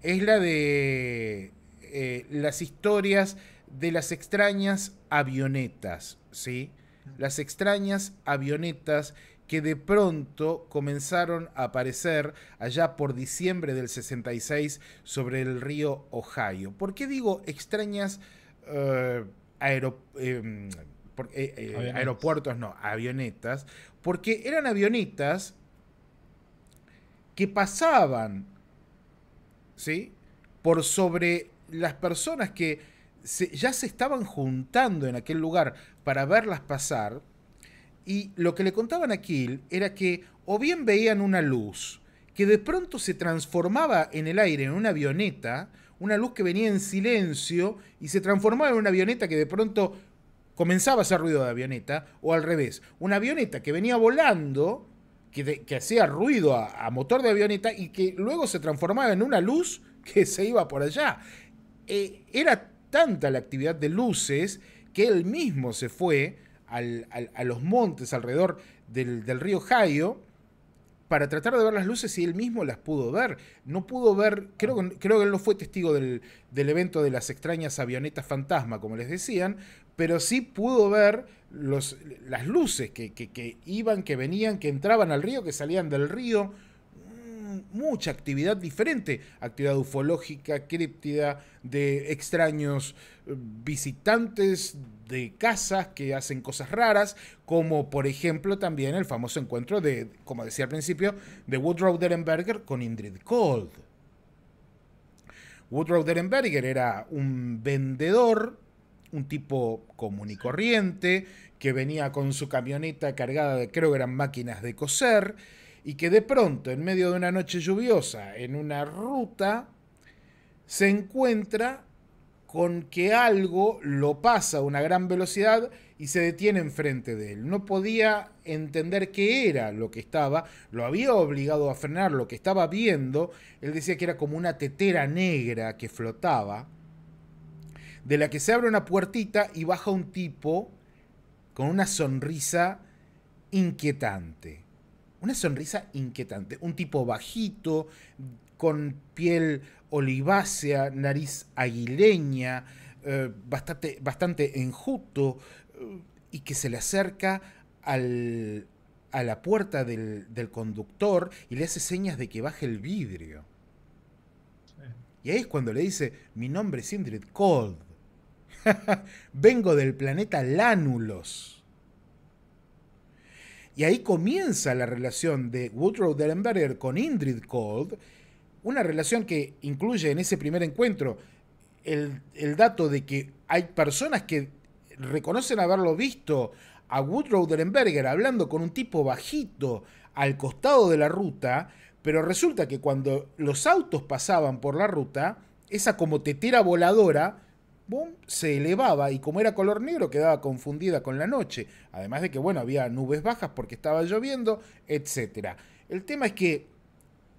es la de eh, las historias de las extrañas avionetas, ¿sí? Las extrañas avionetas que de pronto comenzaron a aparecer allá por diciembre del 66 sobre el río Ohio. ¿Por qué digo extrañas eh, eh, eh, aeropuertos? No, avionetas. Porque eran avionetas que pasaban, ¿sí? Por sobre las personas que ya se estaban juntando en aquel lugar para verlas pasar. Y lo que le contaban a Kill era que o bien veían una luz que de pronto se transformaba en el aire en una avioneta, una luz que venía en silencio y se transformaba en una avioneta que de pronto comenzaba a hacer ruido de avioneta, o al revés, una avioneta que venía volando, que, hacía ruido a, motor de avioneta y que luego se transformaba en una luz que se iba por allá. Eh, era tanta la actividad de luces que él mismo se fue al, a los montes alrededor del, río Jaio para tratar de ver las luces y él mismo las pudo ver. No pudo ver, creo, creo que él no fue testigo del, del, evento de las extrañas avionetas fantasma, como les decían, pero sí pudo ver los, las luces que, iban, que venían, que entraban al río, que salían del río, mucha actividad diferente, actividad ufológica, críptida, de extraños eh, visitantes de casas que hacen cosas raras, como por ejemplo también el famoso encuentro de, como decía al principio, de Woodrow Derenberger con Indrid Cold. Woodrow Derenberger era un vendedor, un tipo común y corriente, que venía con su camioneta cargada de, creo que eran máquinas de coser, y que de pronto, en medio de una noche lluviosa, en una ruta, se encuentra con que algo lo pasa a una gran velocidad y se detiene enfrente de él. No podía entender qué era lo que estaba, lo había obligado a frenar lo que estaba viendo. Él decía que era como una tetera negra que flotaba, de la que se abre una puertita y baja un tipo con una sonrisa inquietante una sonrisa inquietante. Un tipo bajito, con piel olivácea, nariz aguileña, eh, bastante, bastante enjuto, eh, y que se le acerca a la puerta del, conductor y le hace señas de que baje el vidrio. Y ahí es cuando le dice, mi nombre es Indrid Cold. Vengo del planeta Lánulos y ahí comienza la relación de Woodrow Derenberger con Indrid Cold, una relación que incluye en ese primer encuentro el, dato de que hay personas que reconocen haberlo visto a Woodrow Delenberger hablando con un tipo bajito al costado de la ruta, pero resulta que cuando los autos pasaban por la ruta, esa como tetera voladora se elevaba y como era color negro quedaba confundida con la noche. Además de que, bueno, había nubes bajas porque estaba lloviendo, etc. El tema es que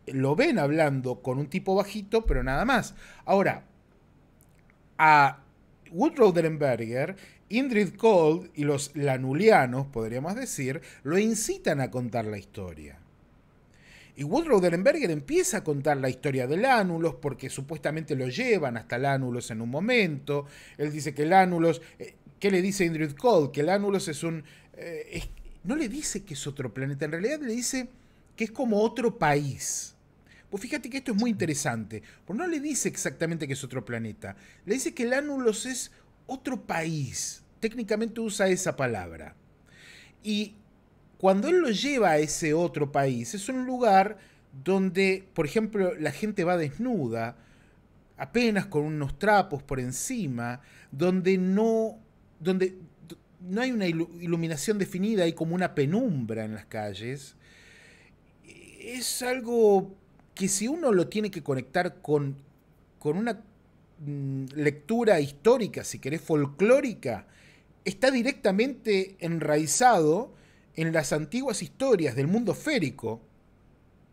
lo ven hablando con un tipo bajito, pero nada más. Ahora, a Woodrow Derenberger, Indrid Cold y los lanulianos, podríamos decir, lo incitan a contar la historia. Y Woodrow Derenberger empieza a contar la historia del ánulos porque supuestamente lo llevan hasta el ánulos en un momento. Él dice que el ánulos... Eh, ¿Qué le dice Indrid Cole? Que el ánulos es un. Eh, no le dice que es otro planeta, en realidad le dice que es como otro país. Pues fíjate que esto es muy interesante, pues no le dice exactamente que es otro planeta, le dice que el ánulos es otro país, técnicamente usa esa palabra. Y cuando él lo lleva a ese otro país, es un lugar donde, por ejemplo, la gente va desnuda, apenas con unos trapos por encima, donde no, donde no hay una iluminación definida, hay como una penumbra en las calles. Es algo que si uno lo tiene que conectar con, con una mm, lectura histórica, si querés, folclórica, está directamente enraizado en las antiguas historias del mundo férico,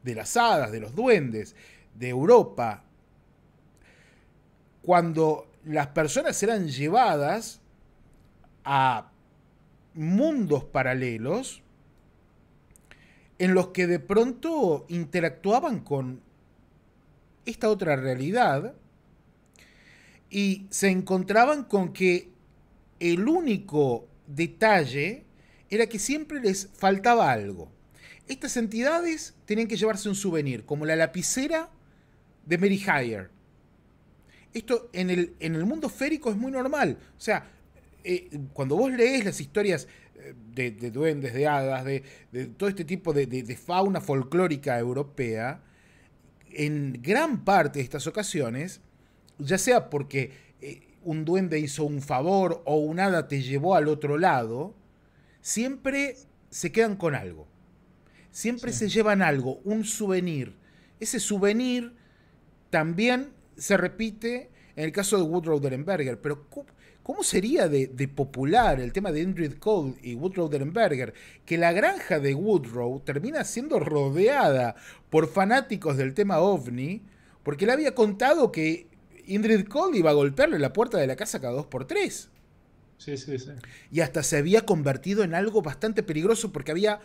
de las hadas, de los duendes, de Europa, cuando las personas eran llevadas a mundos paralelos en los que de pronto interactuaban con esta otra realidad y se encontraban con que el único detalle era que siempre les faltaba algo. Estas entidades tenían que llevarse un souvenir, como la lapicera de Mary Hire. Esto en el, en el mundo férico es muy normal. O sea, eh, cuando vos lees las historias eh, de, duendes, de hadas, de, todo este tipo de, fauna folclórica europea, en gran parte de estas ocasiones, ya sea porque eh, un duende hizo un favor o un hada te llevó al otro lado, siempre se quedan con algo. Siempre se llevan algo, un souvenir. Ese souvenir también se repite en el caso de Woodrow Derenberger, pero ¿cómo sería de, popular el tema de Indrid Cole y Woodrow Derenberger? Que la granja de Woodrow termina siendo rodeada por fanáticos del tema ovni, porque le había contado que Indrid Cole iba a golpearle la puerta de la casa cada dos por tres. Y hasta se había convertido en algo bastante peligroso porque había,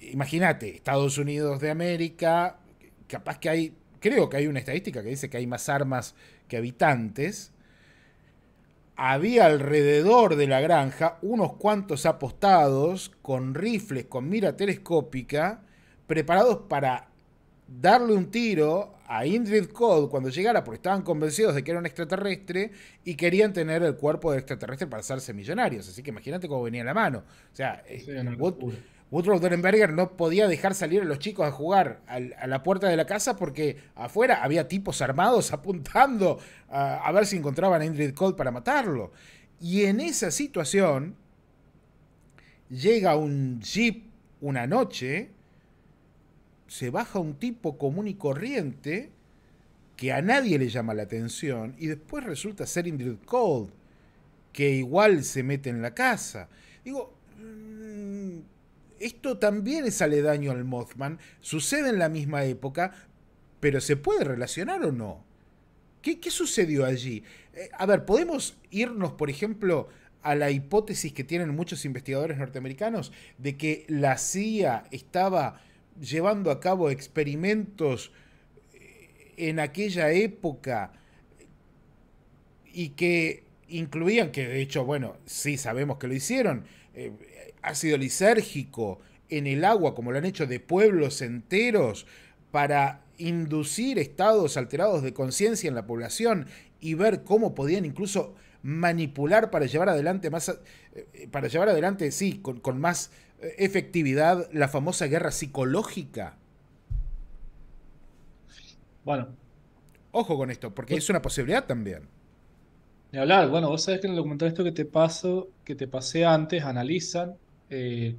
imagínate, Estados Unidos de América, capaz que hay, creo que hay una estadística que dice que hay más armas que habitantes. Había alrededor de la granja unos cuantos apostados con rifles, con mira telescópica, preparados para darle un tiro a Indrid Cold cuando llegara, porque estaban convencidos de que era un extraterrestre y querían tener el cuerpo del extraterrestre para hacerse millonarios. Así que imagínate cómo venía la mano. O sea, eh, Woodrow Dorenberger no podía dejar salir a los chicos a jugar a la puerta de la casa porque afuera había tipos armados apuntando a, ver si encontraban a Indrid Cold para matarlo. Y en esa situación llega un jeep una noche se baja un tipo común y corriente que a nadie le llama la atención y después resulta ser Indrid Cold, que igual se mete en la casa. Digo, mm, esto también es daño al Mothman, sucede en la misma época, pero ¿se puede relacionar o no? ¿Qué, sucedió allí? Eh, a ver, podemos irnos, por ejemplo, a la hipótesis que tienen muchos investigadores norteamericanos de que la CIA estaba llevando a cabo experimentos eh, en aquella época y que incluían, que de hecho, bueno, sí sabemos que lo hicieron, eh, ácido lisérgico en el agua, como lo han hecho de pueblos enteros, para inducir estados alterados de conciencia en la población y ver cómo podían incluso manipular para llevar adelante más, eh, para llevar adelante, sí, con, con más efectividad la famosa guerra psicológica. Bueno. Ojo con esto, porque es una posibilidad también. De hablar, bueno, vos sabés que en el documental esto que te paso, que te pasé antes, analizan eh,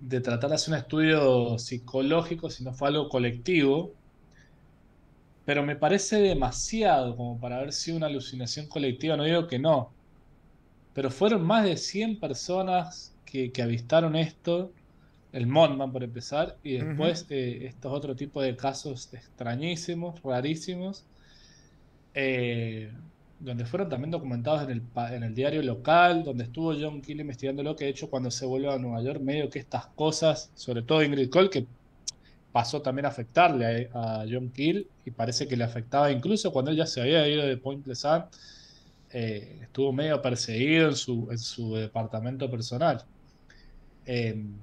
de tratar de hacer un estudio psicológico, si no fue algo colectivo, pero me parece demasiado como para haber sido una alucinación colectiva, no digo que no, pero fueron más de 100 personas que, avistaron esto, el Mothman por empezar, y después eh, estos otro tipo de casos extrañísimos, rarísimos, eh, donde fueron también documentados en el, diario local, donde estuvo John Keel investigando lo que ha hecho cuando se volvió a Nueva York, medio que estas cosas, sobre todo Ingrid Cole, que pasó también a afectarle a, John Keel y parece que le afectaba incluso cuando él ya se había ido de Point Pleasant, eh, estuvo medio perseguido en su, en su departamento personal. Em,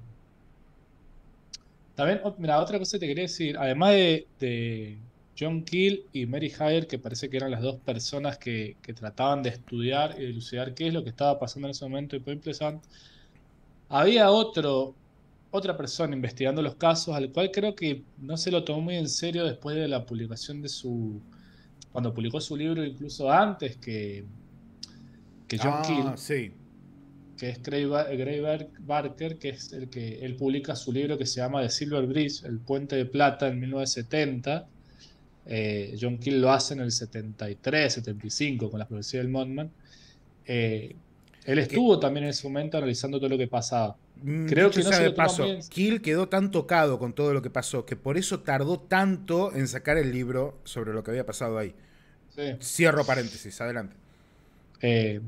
también, mira, otra cosa que te quería decir, además de, John Keel y Mary Hyder, que parece que eran las dos personas que, trataban de estudiar y dilucidar qué es lo que estaba pasando en ese momento y fue interesante, había otro, otra persona investigando los casos, al cual creo que no se lo tomó muy en serio después de la publicación de su, cuando publicó su libro, incluso antes que, que John ah, Keel. Sí que es Gray, Barker, que es el que él publica su libro que se llama The Silver Bridge, El Puente de Plata, en 1970. Eh, John Keel lo hace en el 73, 75, con la profecía del Montman. Eh, él estuvo eh, también en ese momento analizando todo lo que pasaba. Mm, Creo que no sabe, paso, Kill quedó tan tocado con todo lo que pasó que por eso tardó tanto en sacar el libro sobre lo que había pasado ahí. Cierro paréntesis, adelante. Eh,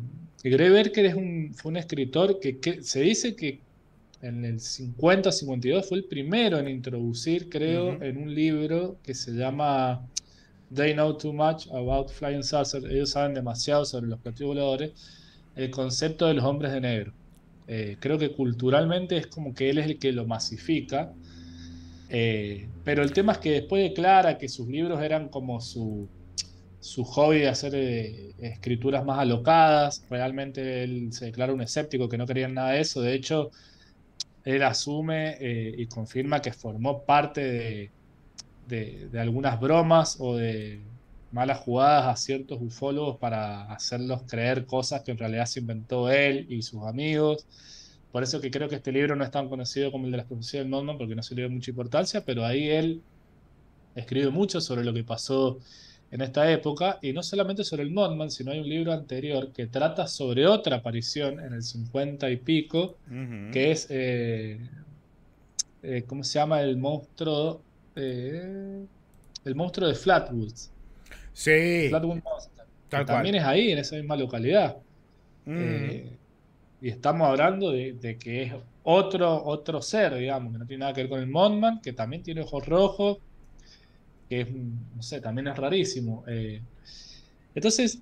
Greg Berker es un, fue un escritor que, se dice que en el 50-52 fue el primero en introducir, creo, en un libro que se llama They Know Too Much About Flying Saucers, ellos saben demasiado sobre los platillos voladores, el concepto de los hombres de negro. Eh, creo que culturalmente es como que él es el que lo masifica. Eh, pero el tema es que después declara que sus libros eran como su su hobby de hacer eh, escrituras más alocadas. Realmente él se declara un escéptico que no creía nada de eso. De hecho, él asume eh, y confirma que formó parte de, algunas bromas o de malas jugadas a ciertos ufólogos para hacerlos creer cosas que en realidad se inventó él y sus amigos. Por eso que creo que este libro no es tan conocido como el de las profecías del Norman, porque no se le dio mucha importancia, pero ahí él escribe mucho sobre lo que pasó en esta época, y no solamente sobre el Mothman, sino hay un libro anterior que trata sobre otra aparición en el 50 y pico, que es, eh, eh, ¿cómo se llama? El monstruo, eh, el monstruo de Flatwoods Sí. También es ahí, en esa misma localidad. Mm. y estamos hablando de, que es otro, otro ser, digamos, que no tiene nada que ver con el Mothman, que también tiene ojos rojos, que es, no sé, también es rarísimo. Eh. entonces,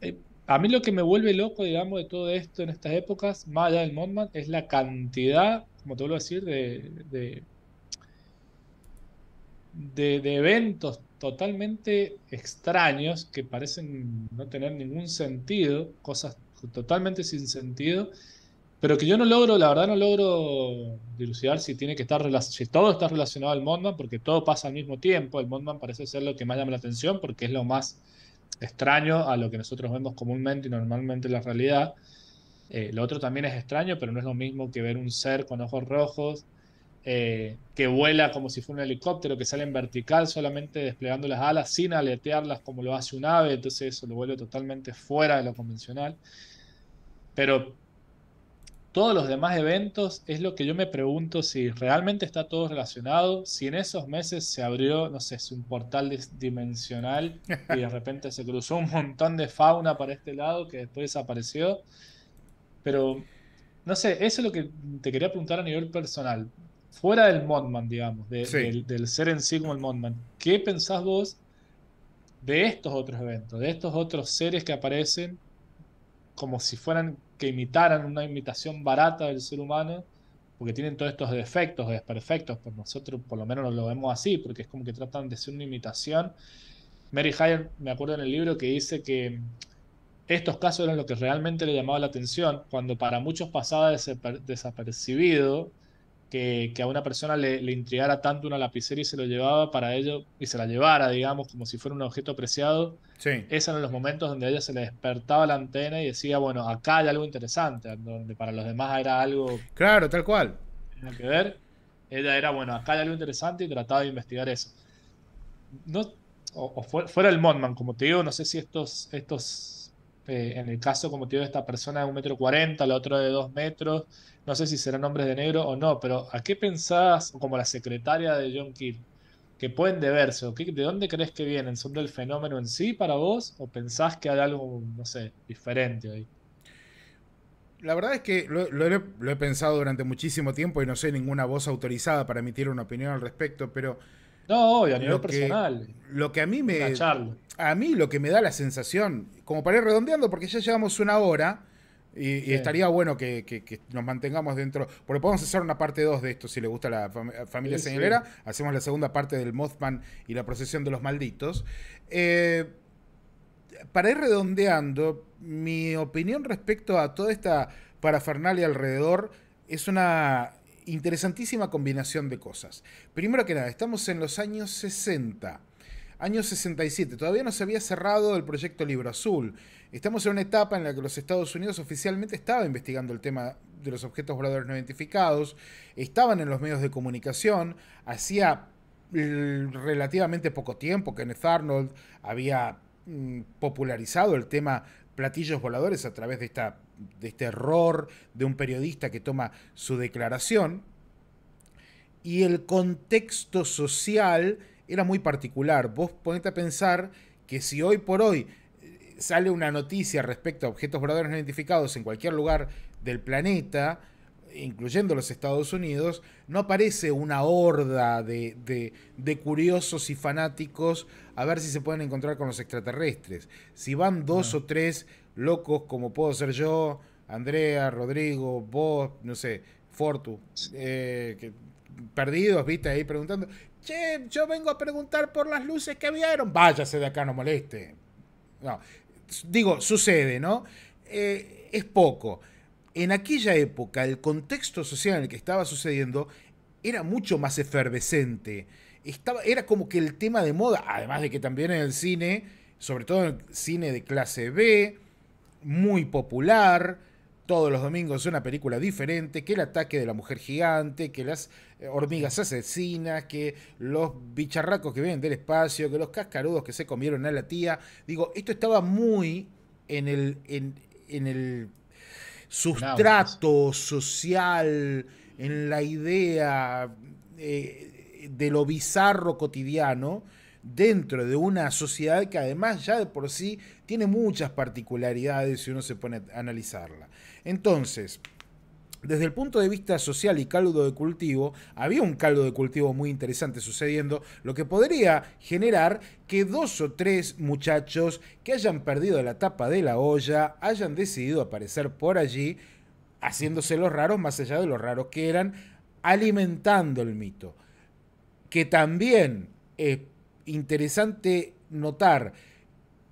eh, a mí lo que me vuelve loco, digamos, de todo esto en estas épocas, más allá del Mothman, es la cantidad, como te vuelvo a decir, de eventos totalmente extraños que parecen no tener ningún sentido, cosas totalmente sin sentido, pero que yo no logro, la verdad no logro dilucidar si tiene que estar si todo está relacionado al Mondman, porque todo pasa al mismo tiempo. El Mondman parece ser lo que más llama la atención, porque es lo más extraño a lo que nosotros vemos comúnmente y normalmente en la realidad. Eh, lo otro también es extraño, pero no es lo mismo que ver un ser con ojos rojos, eh, que vuela como si fuera un helicóptero, que sale en vertical solamente desplegando las alas sin aletearlas como lo hace un ave, entonces eso lo vuelve totalmente fuera de lo convencional. Pero todos los demás eventos, es lo que yo me pregunto si realmente está todo relacionado, si en esos meses se abrió, no sé, un portal dimensional y de repente se cruzó un montón de fauna para este lado que después desapareció. Pero, no sé, eso es lo que te quería preguntar a nivel personal. Fuera del Modman, digamos, del, ser en sí como el Modman, ¿qué pensás vos de estos otros eventos, de estos otros seres que aparecen como si fueran que imitaran una imitación barata del ser humano, porque tienen todos estos defectos, desperfectos, por pues nosotros por lo menos lo vemos así, porque es como que tratan de ser una imitación. Mary Hyde, me acuerdo en el libro que dice que estos casos eran lo que realmente le llamaba la atención, cuando para muchos pasaba desapercibido, que, a una persona le, intrigara tanto una lapicera y se lo llevaba para ello, y se la llevara, digamos, como si fuera un objeto apreciado, Sí. Esos eran los momentos donde a ella se le despertaba la antena y decía, bueno, acá hay algo interesante, donde para los demás era algo... Claro, tal cual. Que ver. Ella era, bueno, acá hay algo interesante y trataba de investigar eso. No, o, fuera el Montman, como te digo, no sé si estos, estos eh, en el caso, como te digo, esta persona de un metro cuarenta, la otra de dos metros, no sé si serán hombres de negro o no, pero ¿a qué pensás, como la secretaria de John Keel, que pueden deberse? ¿O ¿De dónde crees que vienen? ¿Son del fenómeno en sí para vos? ¿O pensás que hay algo, no sé, diferente ahí? La verdad es que lo, he pensado durante muchísimo tiempo y no sé ninguna voz autorizada para emitir una opinión al respecto, pero no, obvio, a nivel personal. lo que a mí me. A mí lo que me da la sensación, como para ir redondeando, porque ya llevamos una hora. Y, estaría bueno que, nos mantengamos dentro. Porque podemos hacer una parte 2 de esto si le gusta la familia señalera. Hacemos la segunda parte del Mothman y la procesión de los malditos. Eh, para ir redondeando, mi opinión respecto a toda esta parafernalia alrededor es una interesantísima combinación de cosas. Primero que nada, estamos en los años 60. años 67, todavía no se había cerrado el proyecto Libro Azul. Estamos en una etapa en la que los Estados Unidos oficialmente estaba investigando el tema de los objetos voladores no identificados, estaban en los medios de comunicación, hacía mm, relativamente poco tiempo que Kenneth Arnold había mm, popularizado el tema platillos voladores a través de esta de este error de un periodista que toma su declaración. Y el contexto social era muy particular. Vos ponete a pensar que si hoy por hoy eh, sale una noticia respecto a objetos voladores no identificados en cualquier lugar del planeta, incluyendo los Estados Unidos, no aparece una horda de, curiosos y fanáticos a ver si se pueden encontrar con los extraterrestres. Si van dos o tres locos como puedo ser yo, Andrea, Rodrigo, vos, no sé, Fortu, eh, perdidos, viste, ahí preguntando, che, yo vengo a preguntar por las luces que vieron, váyase de acá, no moleste. No, digo, sucede, ¿no? Eh, es poco. En aquella época, el contexto social en el que estaba sucediendo era mucho más efervescente. Estaba, era como que el tema de moda, además de que también en el cine, sobre todo en el cine de clase B, muy popular, todos los domingos una película diferente, que el ataque de la mujer gigante, que las eh, hormigas asesinas, que los bicharracos que vienen del espacio, que los cascarudos que se comieron a la tía. Digo, esto estaba muy en el, en, el sustrato social, en la idea eh, de lo bizarro cotidiano dentro de una sociedad que además ya de por sí tiene muchas particularidades si uno se pone a analizarla. Entonces, desde el punto de vista social y caldo de cultivo, había un caldo de cultivo muy interesante sucediendo, lo que podría generar que dos o tres muchachos que hayan perdido la tapa de la olla hayan decidido aparecer por allí, haciéndose los raros más allá de los raros que eran, alimentando el mito. Que también es interesante notar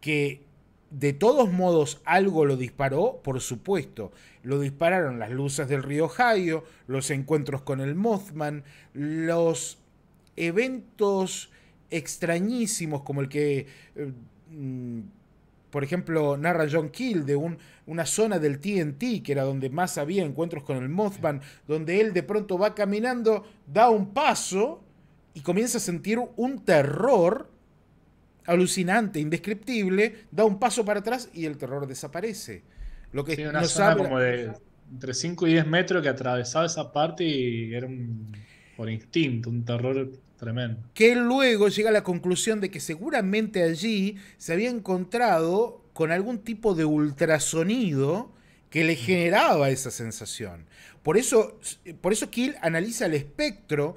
que de todos modos algo lo disparó, por supuesto. Lo dispararon las luces del río Ohio, los encuentros con el Mothman, los eventos extrañísimos como el que, eh, mm, por ejemplo, narra John Keel de una zona del TNT, que era donde más había encuentros con el Mothman, donde él de pronto va caminando, da un paso y comienza a sentir un terror alucinante, indescriptible, da un paso para atrás y el terror desaparece. Lo que sí, una zona como de entre 5 y 10 metros que atravesaba esa parte y era un, por instinto, un terror tremendo. Que luego llega a la conclusión de que seguramente allí se había encontrado con algún tipo de ultrasonido que le mm. generaba esa sensación. Por eso, por eso Kill analiza el espectro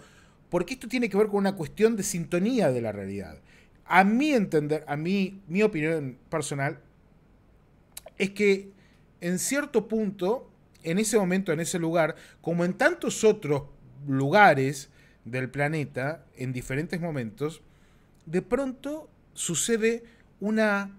porque esto tiene que ver con una cuestión de sintonía de la realidad. A mi entender, a mí, mi opinión personal, es que en cierto punto, en ese momento, en ese lugar, como en tantos otros lugares del planeta, en diferentes momentos, de pronto sucede una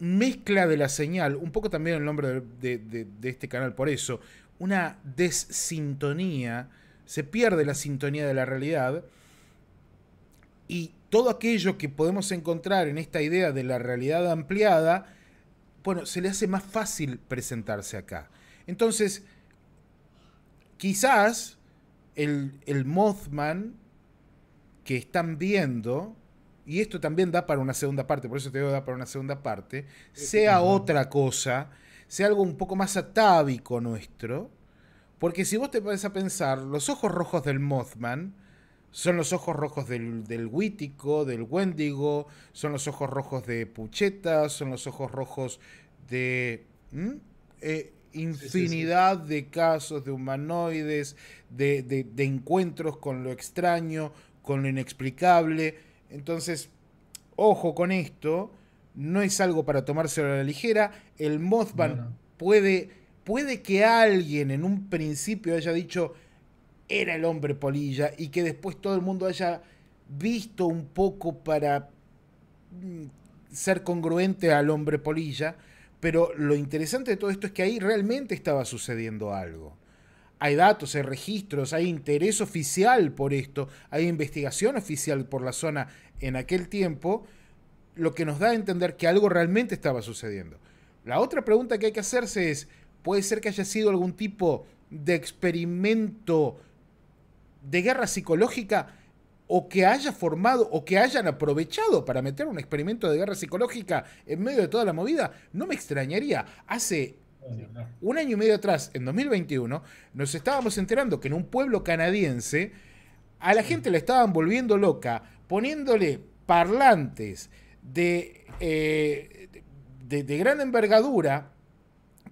mezcla de la señal, un poco también el nombre de, este canal, por eso, una desintonía se pierde la sintonía de la realidad y todo aquello que podemos encontrar en esta idea de la realidad ampliada, bueno, se le hace más fácil presentarse acá. Entonces, quizás el, el Mothman que están viendo, y esto también da para una segunda parte, por eso te digo da para una segunda parte, sea otra cosa, sea algo un poco más atávico nuestro, porque si vos te pones a pensar, los ojos rojos del Mothman son los ojos rojos del, del del Wendigo, son los ojos rojos de Pucheta, son los ojos rojos de eh, infinidad de casos de humanoides, de, de, encuentros con lo extraño, con lo inexplicable. Entonces, ojo con esto, no es algo para tomárselo a la ligera. El Mothman puede puede que alguien en un principio haya dicho, era el hombre polilla, y que después todo el mundo haya visto un poco para mm, ser congruente al hombre polilla, pero lo interesante de todo esto es que ahí realmente estaba sucediendo algo. Hay datos, hay registros, hay interés oficial por esto, hay investigación oficial por la zona en aquel tiempo, lo que nos da a entender que algo realmente estaba sucediendo. La otra pregunta que hay que hacerse es, Puede ser que haya sido algún tipo de experimento de guerra psicológica o que haya formado o que hayan aprovechado para meter un experimento de guerra psicológica en medio de toda la movida, no me extrañaría. Hace un año y medio atrás, en 2021, nos estábamos enterando que en un pueblo canadiense a la gente la estaban volviendo loca poniéndole parlantes de, eh, de, de gran envergadura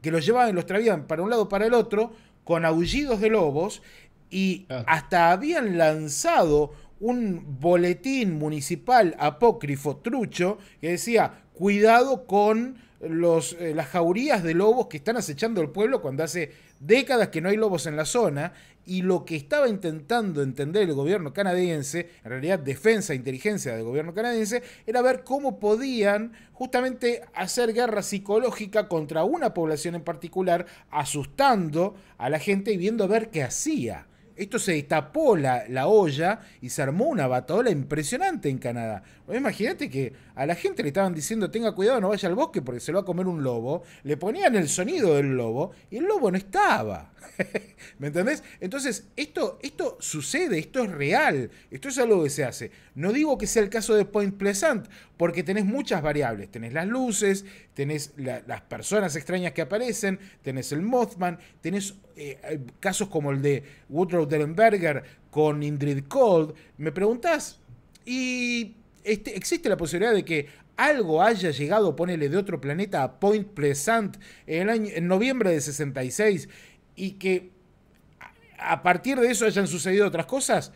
que los llevaban los traían para un lado para el otro con aullidos de lobos y hasta habían lanzado un boletín municipal apócrifo trucho que decía cuidado con los, eh, las jaurías de lobos que están acechando el pueblo cuando hace décadas que no hay lobos en la zona y lo que estaba intentando entender el gobierno canadiense, en realidad defensa e inteligencia del gobierno canadiense, era ver cómo podían justamente hacer guerra psicológica contra una población en particular, asustando a la gente y viendo a ver qué hacía esto se destapó la, la olla y se armó una bataola impresionante en Canadá. Imagínate que a la gente le estaban diciendo tenga cuidado, no vaya al bosque porque se lo va a comer un lobo. Le ponían el sonido del lobo y el lobo no estaba. ¿Me entendés? Entonces, esto, esto sucede, esto es real, esto es algo que se hace. No digo que sea el caso de Point Pleasant, porque tenés muchas variables. Tenés las luces, tenés las personas extrañas que aparecen, tenés el Mothman, tenés eh, casos como el de Woodrow Dellenberger con Indrid Cold. Me preguntás, ¿y este, existe la posibilidad de que algo haya llegado, ponele, de otro planeta a Point Pleasant en, en noviembre de 66 y que a partir de eso hayan sucedido otras cosas?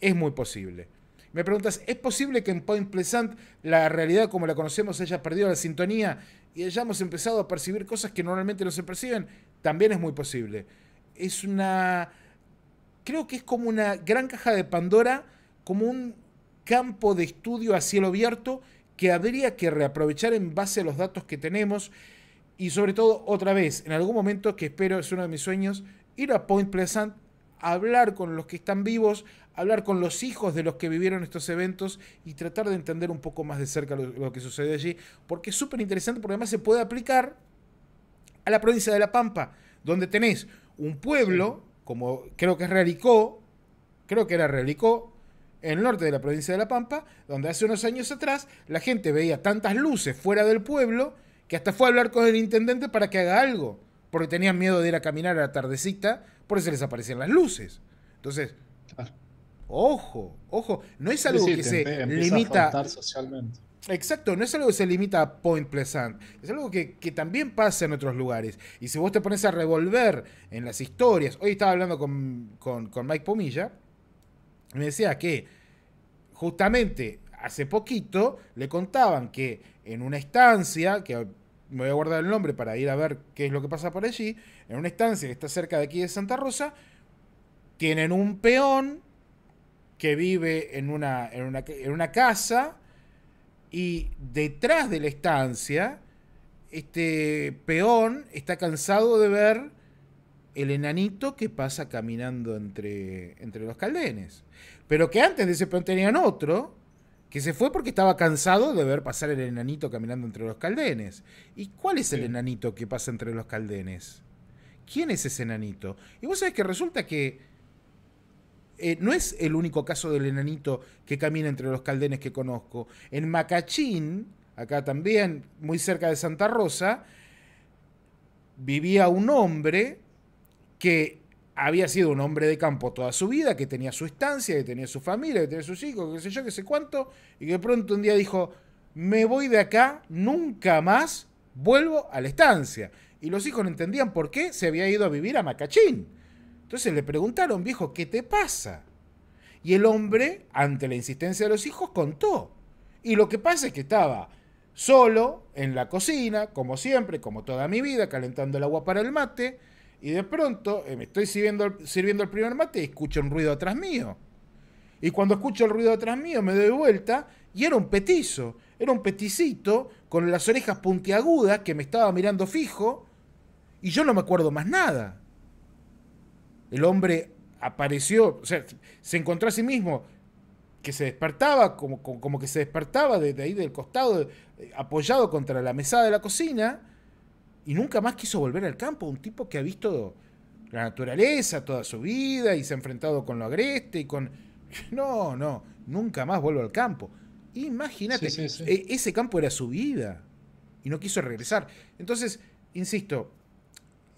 Es muy posible. Me preguntas, ¿es posible que en Point Pleasant la realidad como la conocemos haya perdido la sintonía y hayamos empezado a percibir cosas que normalmente no se perciben? También es muy posible. Es una... Creo que es como una gran caja de Pandora, como un campo de estudio a cielo abierto que habría que reaprovechar en base a los datos que tenemos y sobre todo otra vez, en algún momento que espero es uno de mis sueños, ir a Point Pleasant, hablar con los que están vivos, hablar con los hijos de los que vivieron estos eventos y tratar de entender un poco más de cerca lo, que sucede allí, porque es súper interesante, porque además se puede aplicar a la provincia de La Pampa, donde tenés un pueblo, como creo que es Realicó, creo que era Realicó, en el norte de la provincia de La Pampa, donde hace unos años atrás la gente veía tantas luces fuera del pueblo que hasta fue a hablar con el intendente para que haga algo, porque tenían miedo de ir a caminar a la tardecita, por eso les aparecían las luces. Entonces, Ojo, ojo, no es algo que se limita. A socialmente. Exacto, no es algo que se limita a Point Pleasant, es algo que, también pasa en otros lugares. Y si vos te pones a revolver en las historias, hoy estaba hablando con, Mike Pomilla, me decía que justamente hace poquito le contaban que en una estancia, que me voy a guardar el nombre para ir a ver qué es lo que pasa por allí, en una estancia que está cerca de aquí de Santa Rosa, tienen un peón que vive en una, en una, casa y detrás de la estancia, este peón está cansado de ver el enanito que pasa caminando entre, entre los caldenes. Pero que antes de ese peón tenían otro, que se fue porque estaba cansado de ver pasar el enanito caminando entre los caldenes. ¿Y cuál es el enanito que pasa entre los caldenes? ¿Quién es ese enanito? Y vos sabés que resulta que eh, no es el único caso del enanito que camina entre los caldenes que conozco. En Macachín, acá también, muy cerca de Santa Rosa, vivía un hombre que había sido un hombre de campo toda su vida, que tenía su estancia, que tenía su familia, que tenía sus hijos, que sé yo, qué sé cuánto, y que de pronto un día dijo, me voy de acá, nunca más vuelvo a la estancia. Y los hijos no entendían por qué se había ido a vivir a Macachín. Entonces le preguntaron, viejo, ¿qué te pasa? Y el hombre, ante la insistencia de los hijos, contó. Y lo que pasa es que estaba solo en la cocina, como siempre, como toda mi vida, calentando el agua para el mate, y de pronto eh, me estoy sirviendo, sirviendo el primer mate y escucho un ruido atrás mío. Y cuando escucho el ruido atrás mío me doy vuelta y era un petizo, era un peticito con las orejas puntiagudas que me estaba mirando fijo y yo no me acuerdo más nada. El hombre apareció, o sea, se encontró a sí mismo que se despertaba, como, como que se despertaba desde ahí del costado, eh, apoyado contra la mesada de la cocina, y nunca más quiso volver al campo. Un tipo que ha visto la naturaleza toda su vida y se ha enfrentado con lo agreste y con... No, no, nunca más vuelvo al campo. Imagínate, e, ese campo era su vida y no quiso regresar. Entonces, insisto,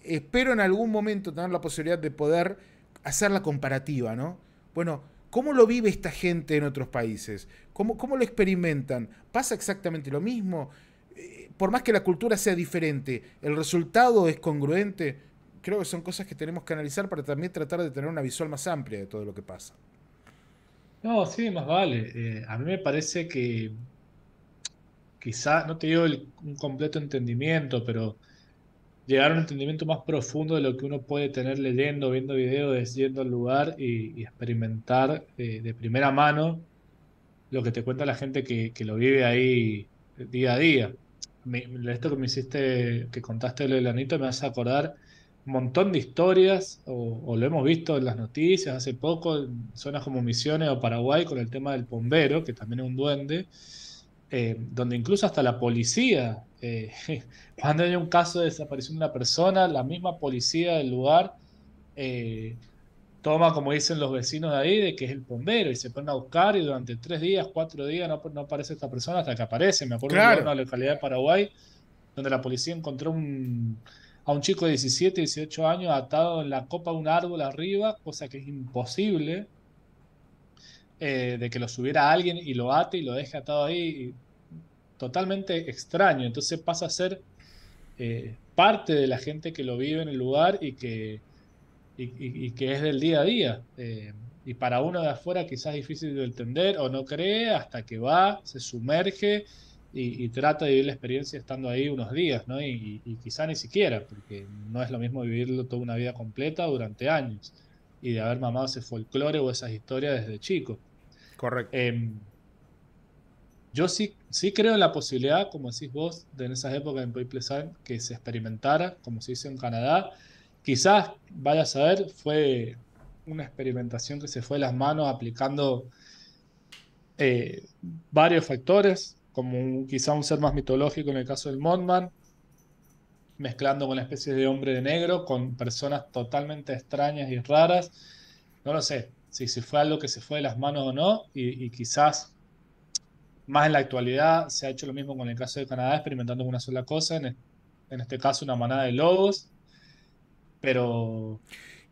espero en algún momento tener la posibilidad de poder hacer la comparativa, ¿no? Bueno, ¿cómo lo vive esta gente en otros países? ¿Cómo, lo experimentan? ¿Pasa exactamente lo mismo? Eh, por más que la cultura sea diferente, ¿el resultado es congruente? Creo que son cosas que tenemos que analizar para también tratar de tener una visual más amplia de todo lo que pasa. No, sí, más vale. Eh, a mí me parece que quizá, no te digo un completo entendimiento, pero llegar a un entendimiento más profundo de lo que uno puede tener leyendo, viendo videos, yendo al lugar y, experimentar eh, de primera mano lo que te cuenta la gente que, lo vive ahí eh, día a día. esto que me hiciste, que contaste lo me hace acordar un montón de historias, o, lo hemos visto en las noticias hace poco, en zonas como Misiones o Paraguay, con el tema del bombero, que también es un duende eh, donde incluso hasta la policía, eh, cuando hay un caso de desaparición de una persona, la misma policía del lugar eh, toma, como dicen los vecinos de ahí, de que es el bombero y se pone a buscar y durante tres días, cuatro días no, aparece esta persona hasta que aparece. Me acuerdo de una localidad de Paraguay donde la policía encontró a un chico de 17, 18 años atado en la copa de un árbol arriba, cosa que es imposible eh, de que lo subiera alguien y lo ate y lo deje atado ahí, totalmente extraño. Entonces pasa a ser eh, parte de la gente que lo vive en el lugar y que, que es del día a día. Eh, y para uno de afuera quizás es difícil de entender o no cree hasta que va, se sumerge y, trata de vivir la experiencia estando ahí unos días, ¿no? Y, y, quizá ni siquiera, porque no es lo mismo vivirlo toda una vida completa durante años y de haber mamado ese folclore o esas historias desde chico. Correcto. Em, yo sí, sí creo en la posibilidad, como decís vos, de en esas épocas en que se experimentara, como se hizo en Canadá. Quizás, vaya a saber, fue una experimentación que se fue de las manos aplicando eh, varios factores, como quizá un ser más mitológico en el caso del Monman, mezclando con una especie de hombre de negro, con personas totalmente extrañas y raras. No lo sé, si, se fue algo que se fue de las manos o no, y, quizás más en la actualidad se ha hecho lo mismo con el caso de Canadá, experimentando una sola cosa, en, este caso una manada de lobos, pero...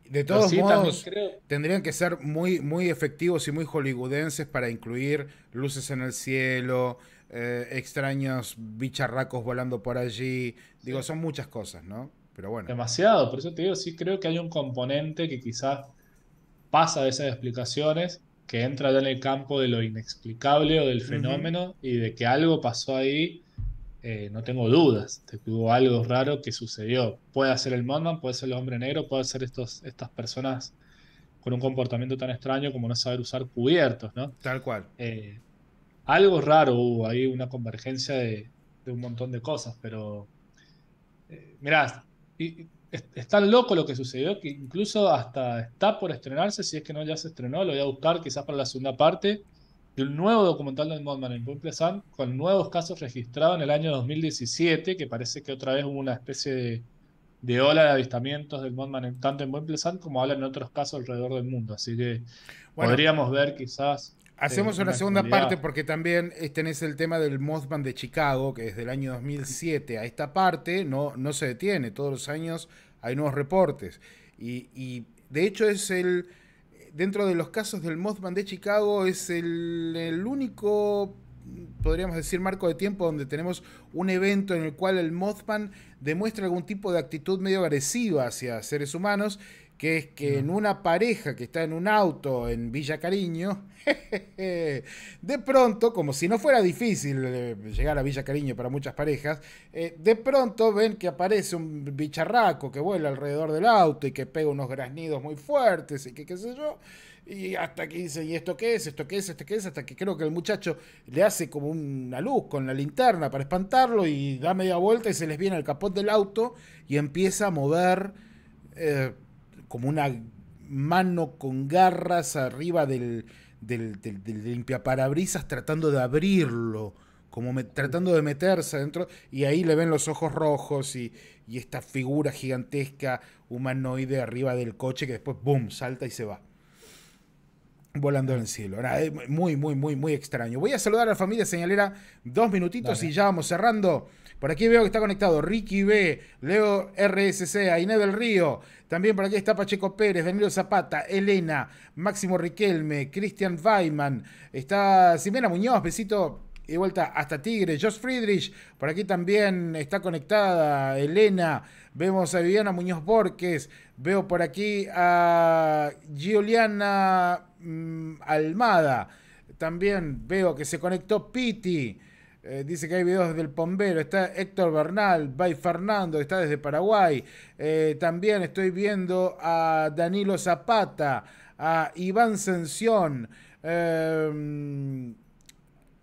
De todos modos, tendrían que ser muy, muy efectivos y muy hollywoodenses para incluir luces en el cielo, eh, extraños bicharracos volando por allí. Digo, son muchas cosas, ¿no? Pero bueno. Demasiado, por eso te digo, sí creo que hay un componente que quizás pasa de esas explicaciones, que entra ya en el campo de lo inexplicable o del fenómeno y de que algo pasó ahí, eh, no tengo dudas de que hubo algo raro que sucedió. Puede ser el Mondman, puede ser el hombre negro, puede ser estos, estas personas con un comportamiento tan extraño como no saber usar cubiertos, ¿no? Tal cual. Eh, algo raro hubo ahí, una convergencia de, un montón de cosas, pero eh, mirás es, tan loco lo que sucedió que incluso hasta está por estrenarse, si es que no ya se estrenó, lo voy a buscar quizás para la segunda parte, de un nuevo documental del Mothman en Buen Pleasant con nuevos casos registrados en el año 2017, que parece que otra vez hubo una especie de, ola de avistamientos del Mothman tanto en Buen Pleasant como hablan en otros casos alrededor del mundo. Así que podríamos ver quizás Hacemos una, segunda parte porque también eh, tenés el tema del Mothman de Chicago, que desde el año 2007 a esta parte no, no se detiene. Todos los años hay nuevos reportes. Y, y de hecho es el, dentro de los casos del Mothman de Chicago, es el, el único podríamos decir, marco de tiempo donde tenemos un evento en el cual el Mothman demuestra algún tipo de actitud medio agresiva hacia seres humanos que es que en una pareja que está en un auto en Villa Cariño, de pronto, como si no fuera difícil eh, llegar a Villa Cariño para muchas parejas, eh, de pronto ven que aparece un bicharraco que vuela alrededor del auto y que pega unos graznidos muy fuertes y que qué sé yo, y hasta que dicen, ¿y esto qué es? ¿Esto qué es? ¿Esto qué es? Hasta que creo que el muchacho le hace como una luz con la linterna para espantarlo y da media vuelta y se les viene el capot del auto y empieza a mover... Eh, como una mano con garras arriba del, del, limpiaparabrisas tratando de abrirlo, como tratando de meterse adentro, y ahí le ven los ojos rojos y, esta figura gigantesca humanoide arriba del coche que después, ¡boom!, salta y se va. Volando en el cielo. muy, muy, muy, muy extraño. Voy a saludar a la familia señalera dos minutitos y ya vamos cerrando. Por aquí veo que está conectado Ricky B, Leo RSC, Aine del Río. También por aquí está Pacheco Pérez, Danilo Zapata, Elena, Máximo Riquelme, Cristian Weiman. Está Simena Muñoz, besito y vuelta hasta Tigre. Josh Friedrich, por aquí también está conectada Elena. Vemos a Viviana Muñoz Borges. Veo por aquí a Giuliana mm, Almada. También veo que se conectó Piti. Eh, dice que hay videos del Pombero. Está Héctor Bernal, Bay Fernando, está desde Paraguay. Eh, también estoy viendo a Danilo Zapata, a Iván Sención. Em,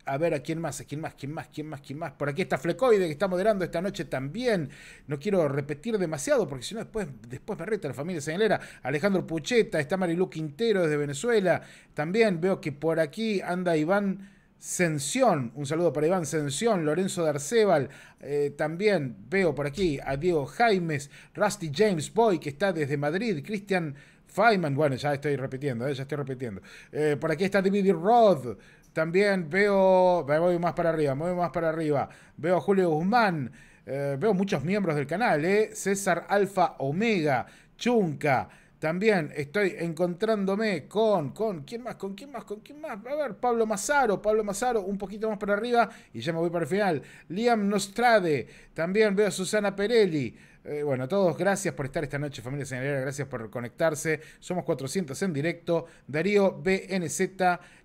a ver, ¿a quién más? ¿A quién más? ¿Quién más? ¿Quién más? ¿Quién más? Por aquí está Flecoide, que está moderando esta noche también. No quiero repetir demasiado, porque si no, después, después me reta la familia señalera. Alejandro Pucheta, está Marilu Quintero desde Venezuela. También veo que por aquí anda Iván. Sensión, un saludo para Iván Sensión, Lorenzo Darcebal, eh, también veo por aquí a Diego Jaimes, Rusty James Boy, que está desde Madrid, Cristian Feynman, bueno, ya estoy repitiendo, eh, ya estoy repitiendo. Eh, por aquí está David Rod, también veo, me voy más para arriba, me voy más para arriba, veo a Julio Guzmán, veo muchos miembros del canal, César Alfa Omega, Chunca, también estoy encontrándome con, con, ¿quién más? ¿Con quién más? ¿Con quién más? A ver, Pablo Mazaro, Pablo Mazaro, un poquito más para arriba y ya me voy para el final. Liam Nostrade, también veo a Susana Perelli. Eh, bueno, todos, gracias por estar esta noche, familia señalera, gracias por conectarse. Somos 400 en directo. Darío BNZ,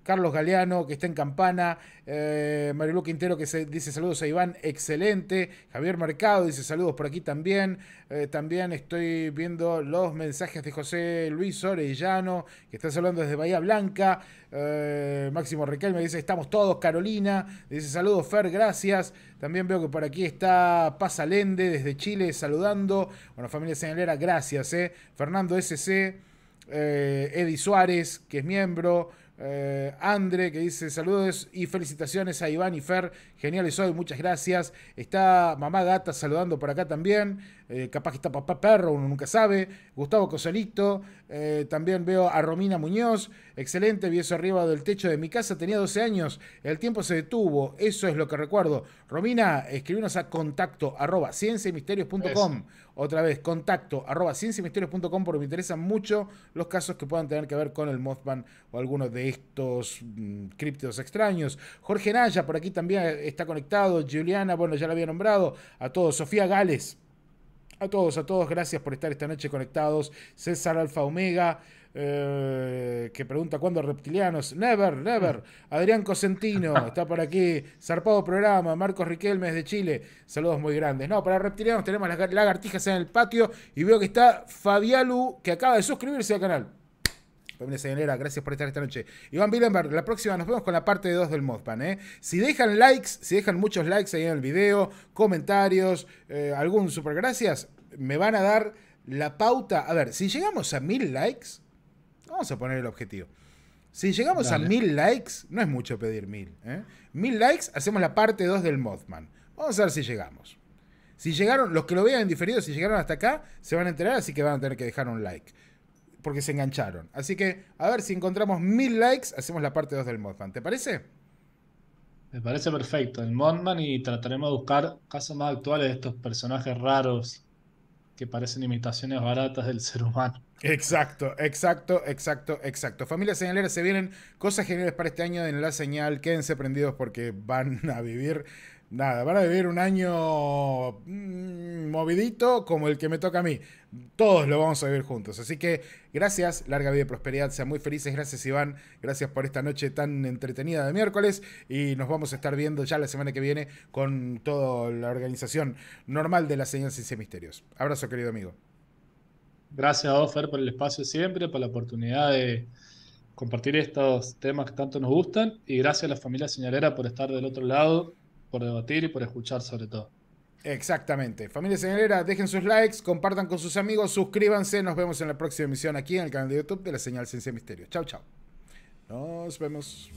Carlos Galeano, que está en Campana, eh, Marilu Quintero, que dice saludos a Iván, excelente, Javier Mercado, dice saludos por aquí también, eh, también estoy viendo los mensajes de José Luis Orellano, que está saludando desde Bahía Blanca, eh, Máximo Máximo me dice, estamos todos, Carolina, dice saludos Fer, gracias, también veo que por aquí está Paz Alende, desde Chile, saludando, bueno, familia señalera, gracias, eh. Fernando SC, Eddie Suárez, que es miembro, André eh, Andre que dice saludos y felicitaciones a Iván y Fer, geniales hoy, muchas gracias. Está mamá gata saludando por acá también. Eh, capaz que está papá perro, uno nunca sabe. Gustavo Cosalito eh, también veo a Romina Muñoz, excelente, vi eso arriba del techo de mi casa, tenía 12 años, el tiempo se detuvo, eso es lo que recuerdo. Romina, escribimos a contacto arroba Otra vez, contacto arroba misterios.com porque me interesan mucho los casos que puedan tener que ver con el Mothman o alguno de estos mm, criptos extraños. Jorge Naya, por aquí también está conectado. Juliana, bueno, ya la había nombrado. A todos. Sofía Gales, a todos, a todos, gracias por estar esta noche conectados. César Alfa Omega, eh, que pregunta cuándo reptilianos. Never, never. Adrián Cosentino está por aquí. Zarpado programa. Marcos Riquelme desde Chile. Saludos muy grandes. No, para reptilianos tenemos las lagartijas en el patio. Y veo que está Fabialu, que acaba de suscribirse al canal. Familia Señalera, gracias por estar esta noche. Iván Bilenberg, la próxima nos vemos con la parte 2 del Modpan. ¿eh? Si dejan likes, si dejan muchos likes ahí en el video, comentarios, eh, algún super gracias, me van a dar la pauta. A ver, si llegamos a mil likes, vamos a poner el objetivo. Si llegamos a mil likes, no es mucho pedir mil. ¿eh? Mil likes, hacemos la parte 2 del Mothman. Vamos a ver si llegamos. Si llegaron, los que lo vean en diferido, si llegaron hasta acá, se van a enterar, así que van a tener que dejar un like. Porque se engancharon. Así que, a ver, si encontramos mil likes, hacemos la parte 2 del Mothman. ¿Te parece? Me parece perfecto. El Mothman y trataremos de buscar casos más actuales de estos personajes raros que parecen imitaciones baratas del ser humano. Exacto, exacto, exacto, exacto. Familia señalera, se vienen cosas geniales para este año en la señal. Quédense prendidos porque van a vivir Nada, van a vivir un año mm, movidito como el que me toca a mí. Todos lo vamos a vivir juntos. Así que gracias, larga vida y prosperidad. Sean muy felices. Gracias Iván. Gracias por esta noche tan entretenida de miércoles. Y nos vamos a estar viendo ya la semana que viene con toda la organización normal de la señora Ciencia Misterios. Abrazo querido amigo. Gracias a por el espacio siempre, por la oportunidad de compartir estos temas que tanto nos gustan. Y gracias a la familia señalera por estar del otro lado por debatir y por escuchar sobre todo. Exactamente. Familia Señalera, dejen sus likes, compartan con sus amigos, suscríbanse. Nos vemos en la próxima emisión aquí en el canal de YouTube de la señal Ciencia Misterio. Chau, chau. Nos vemos.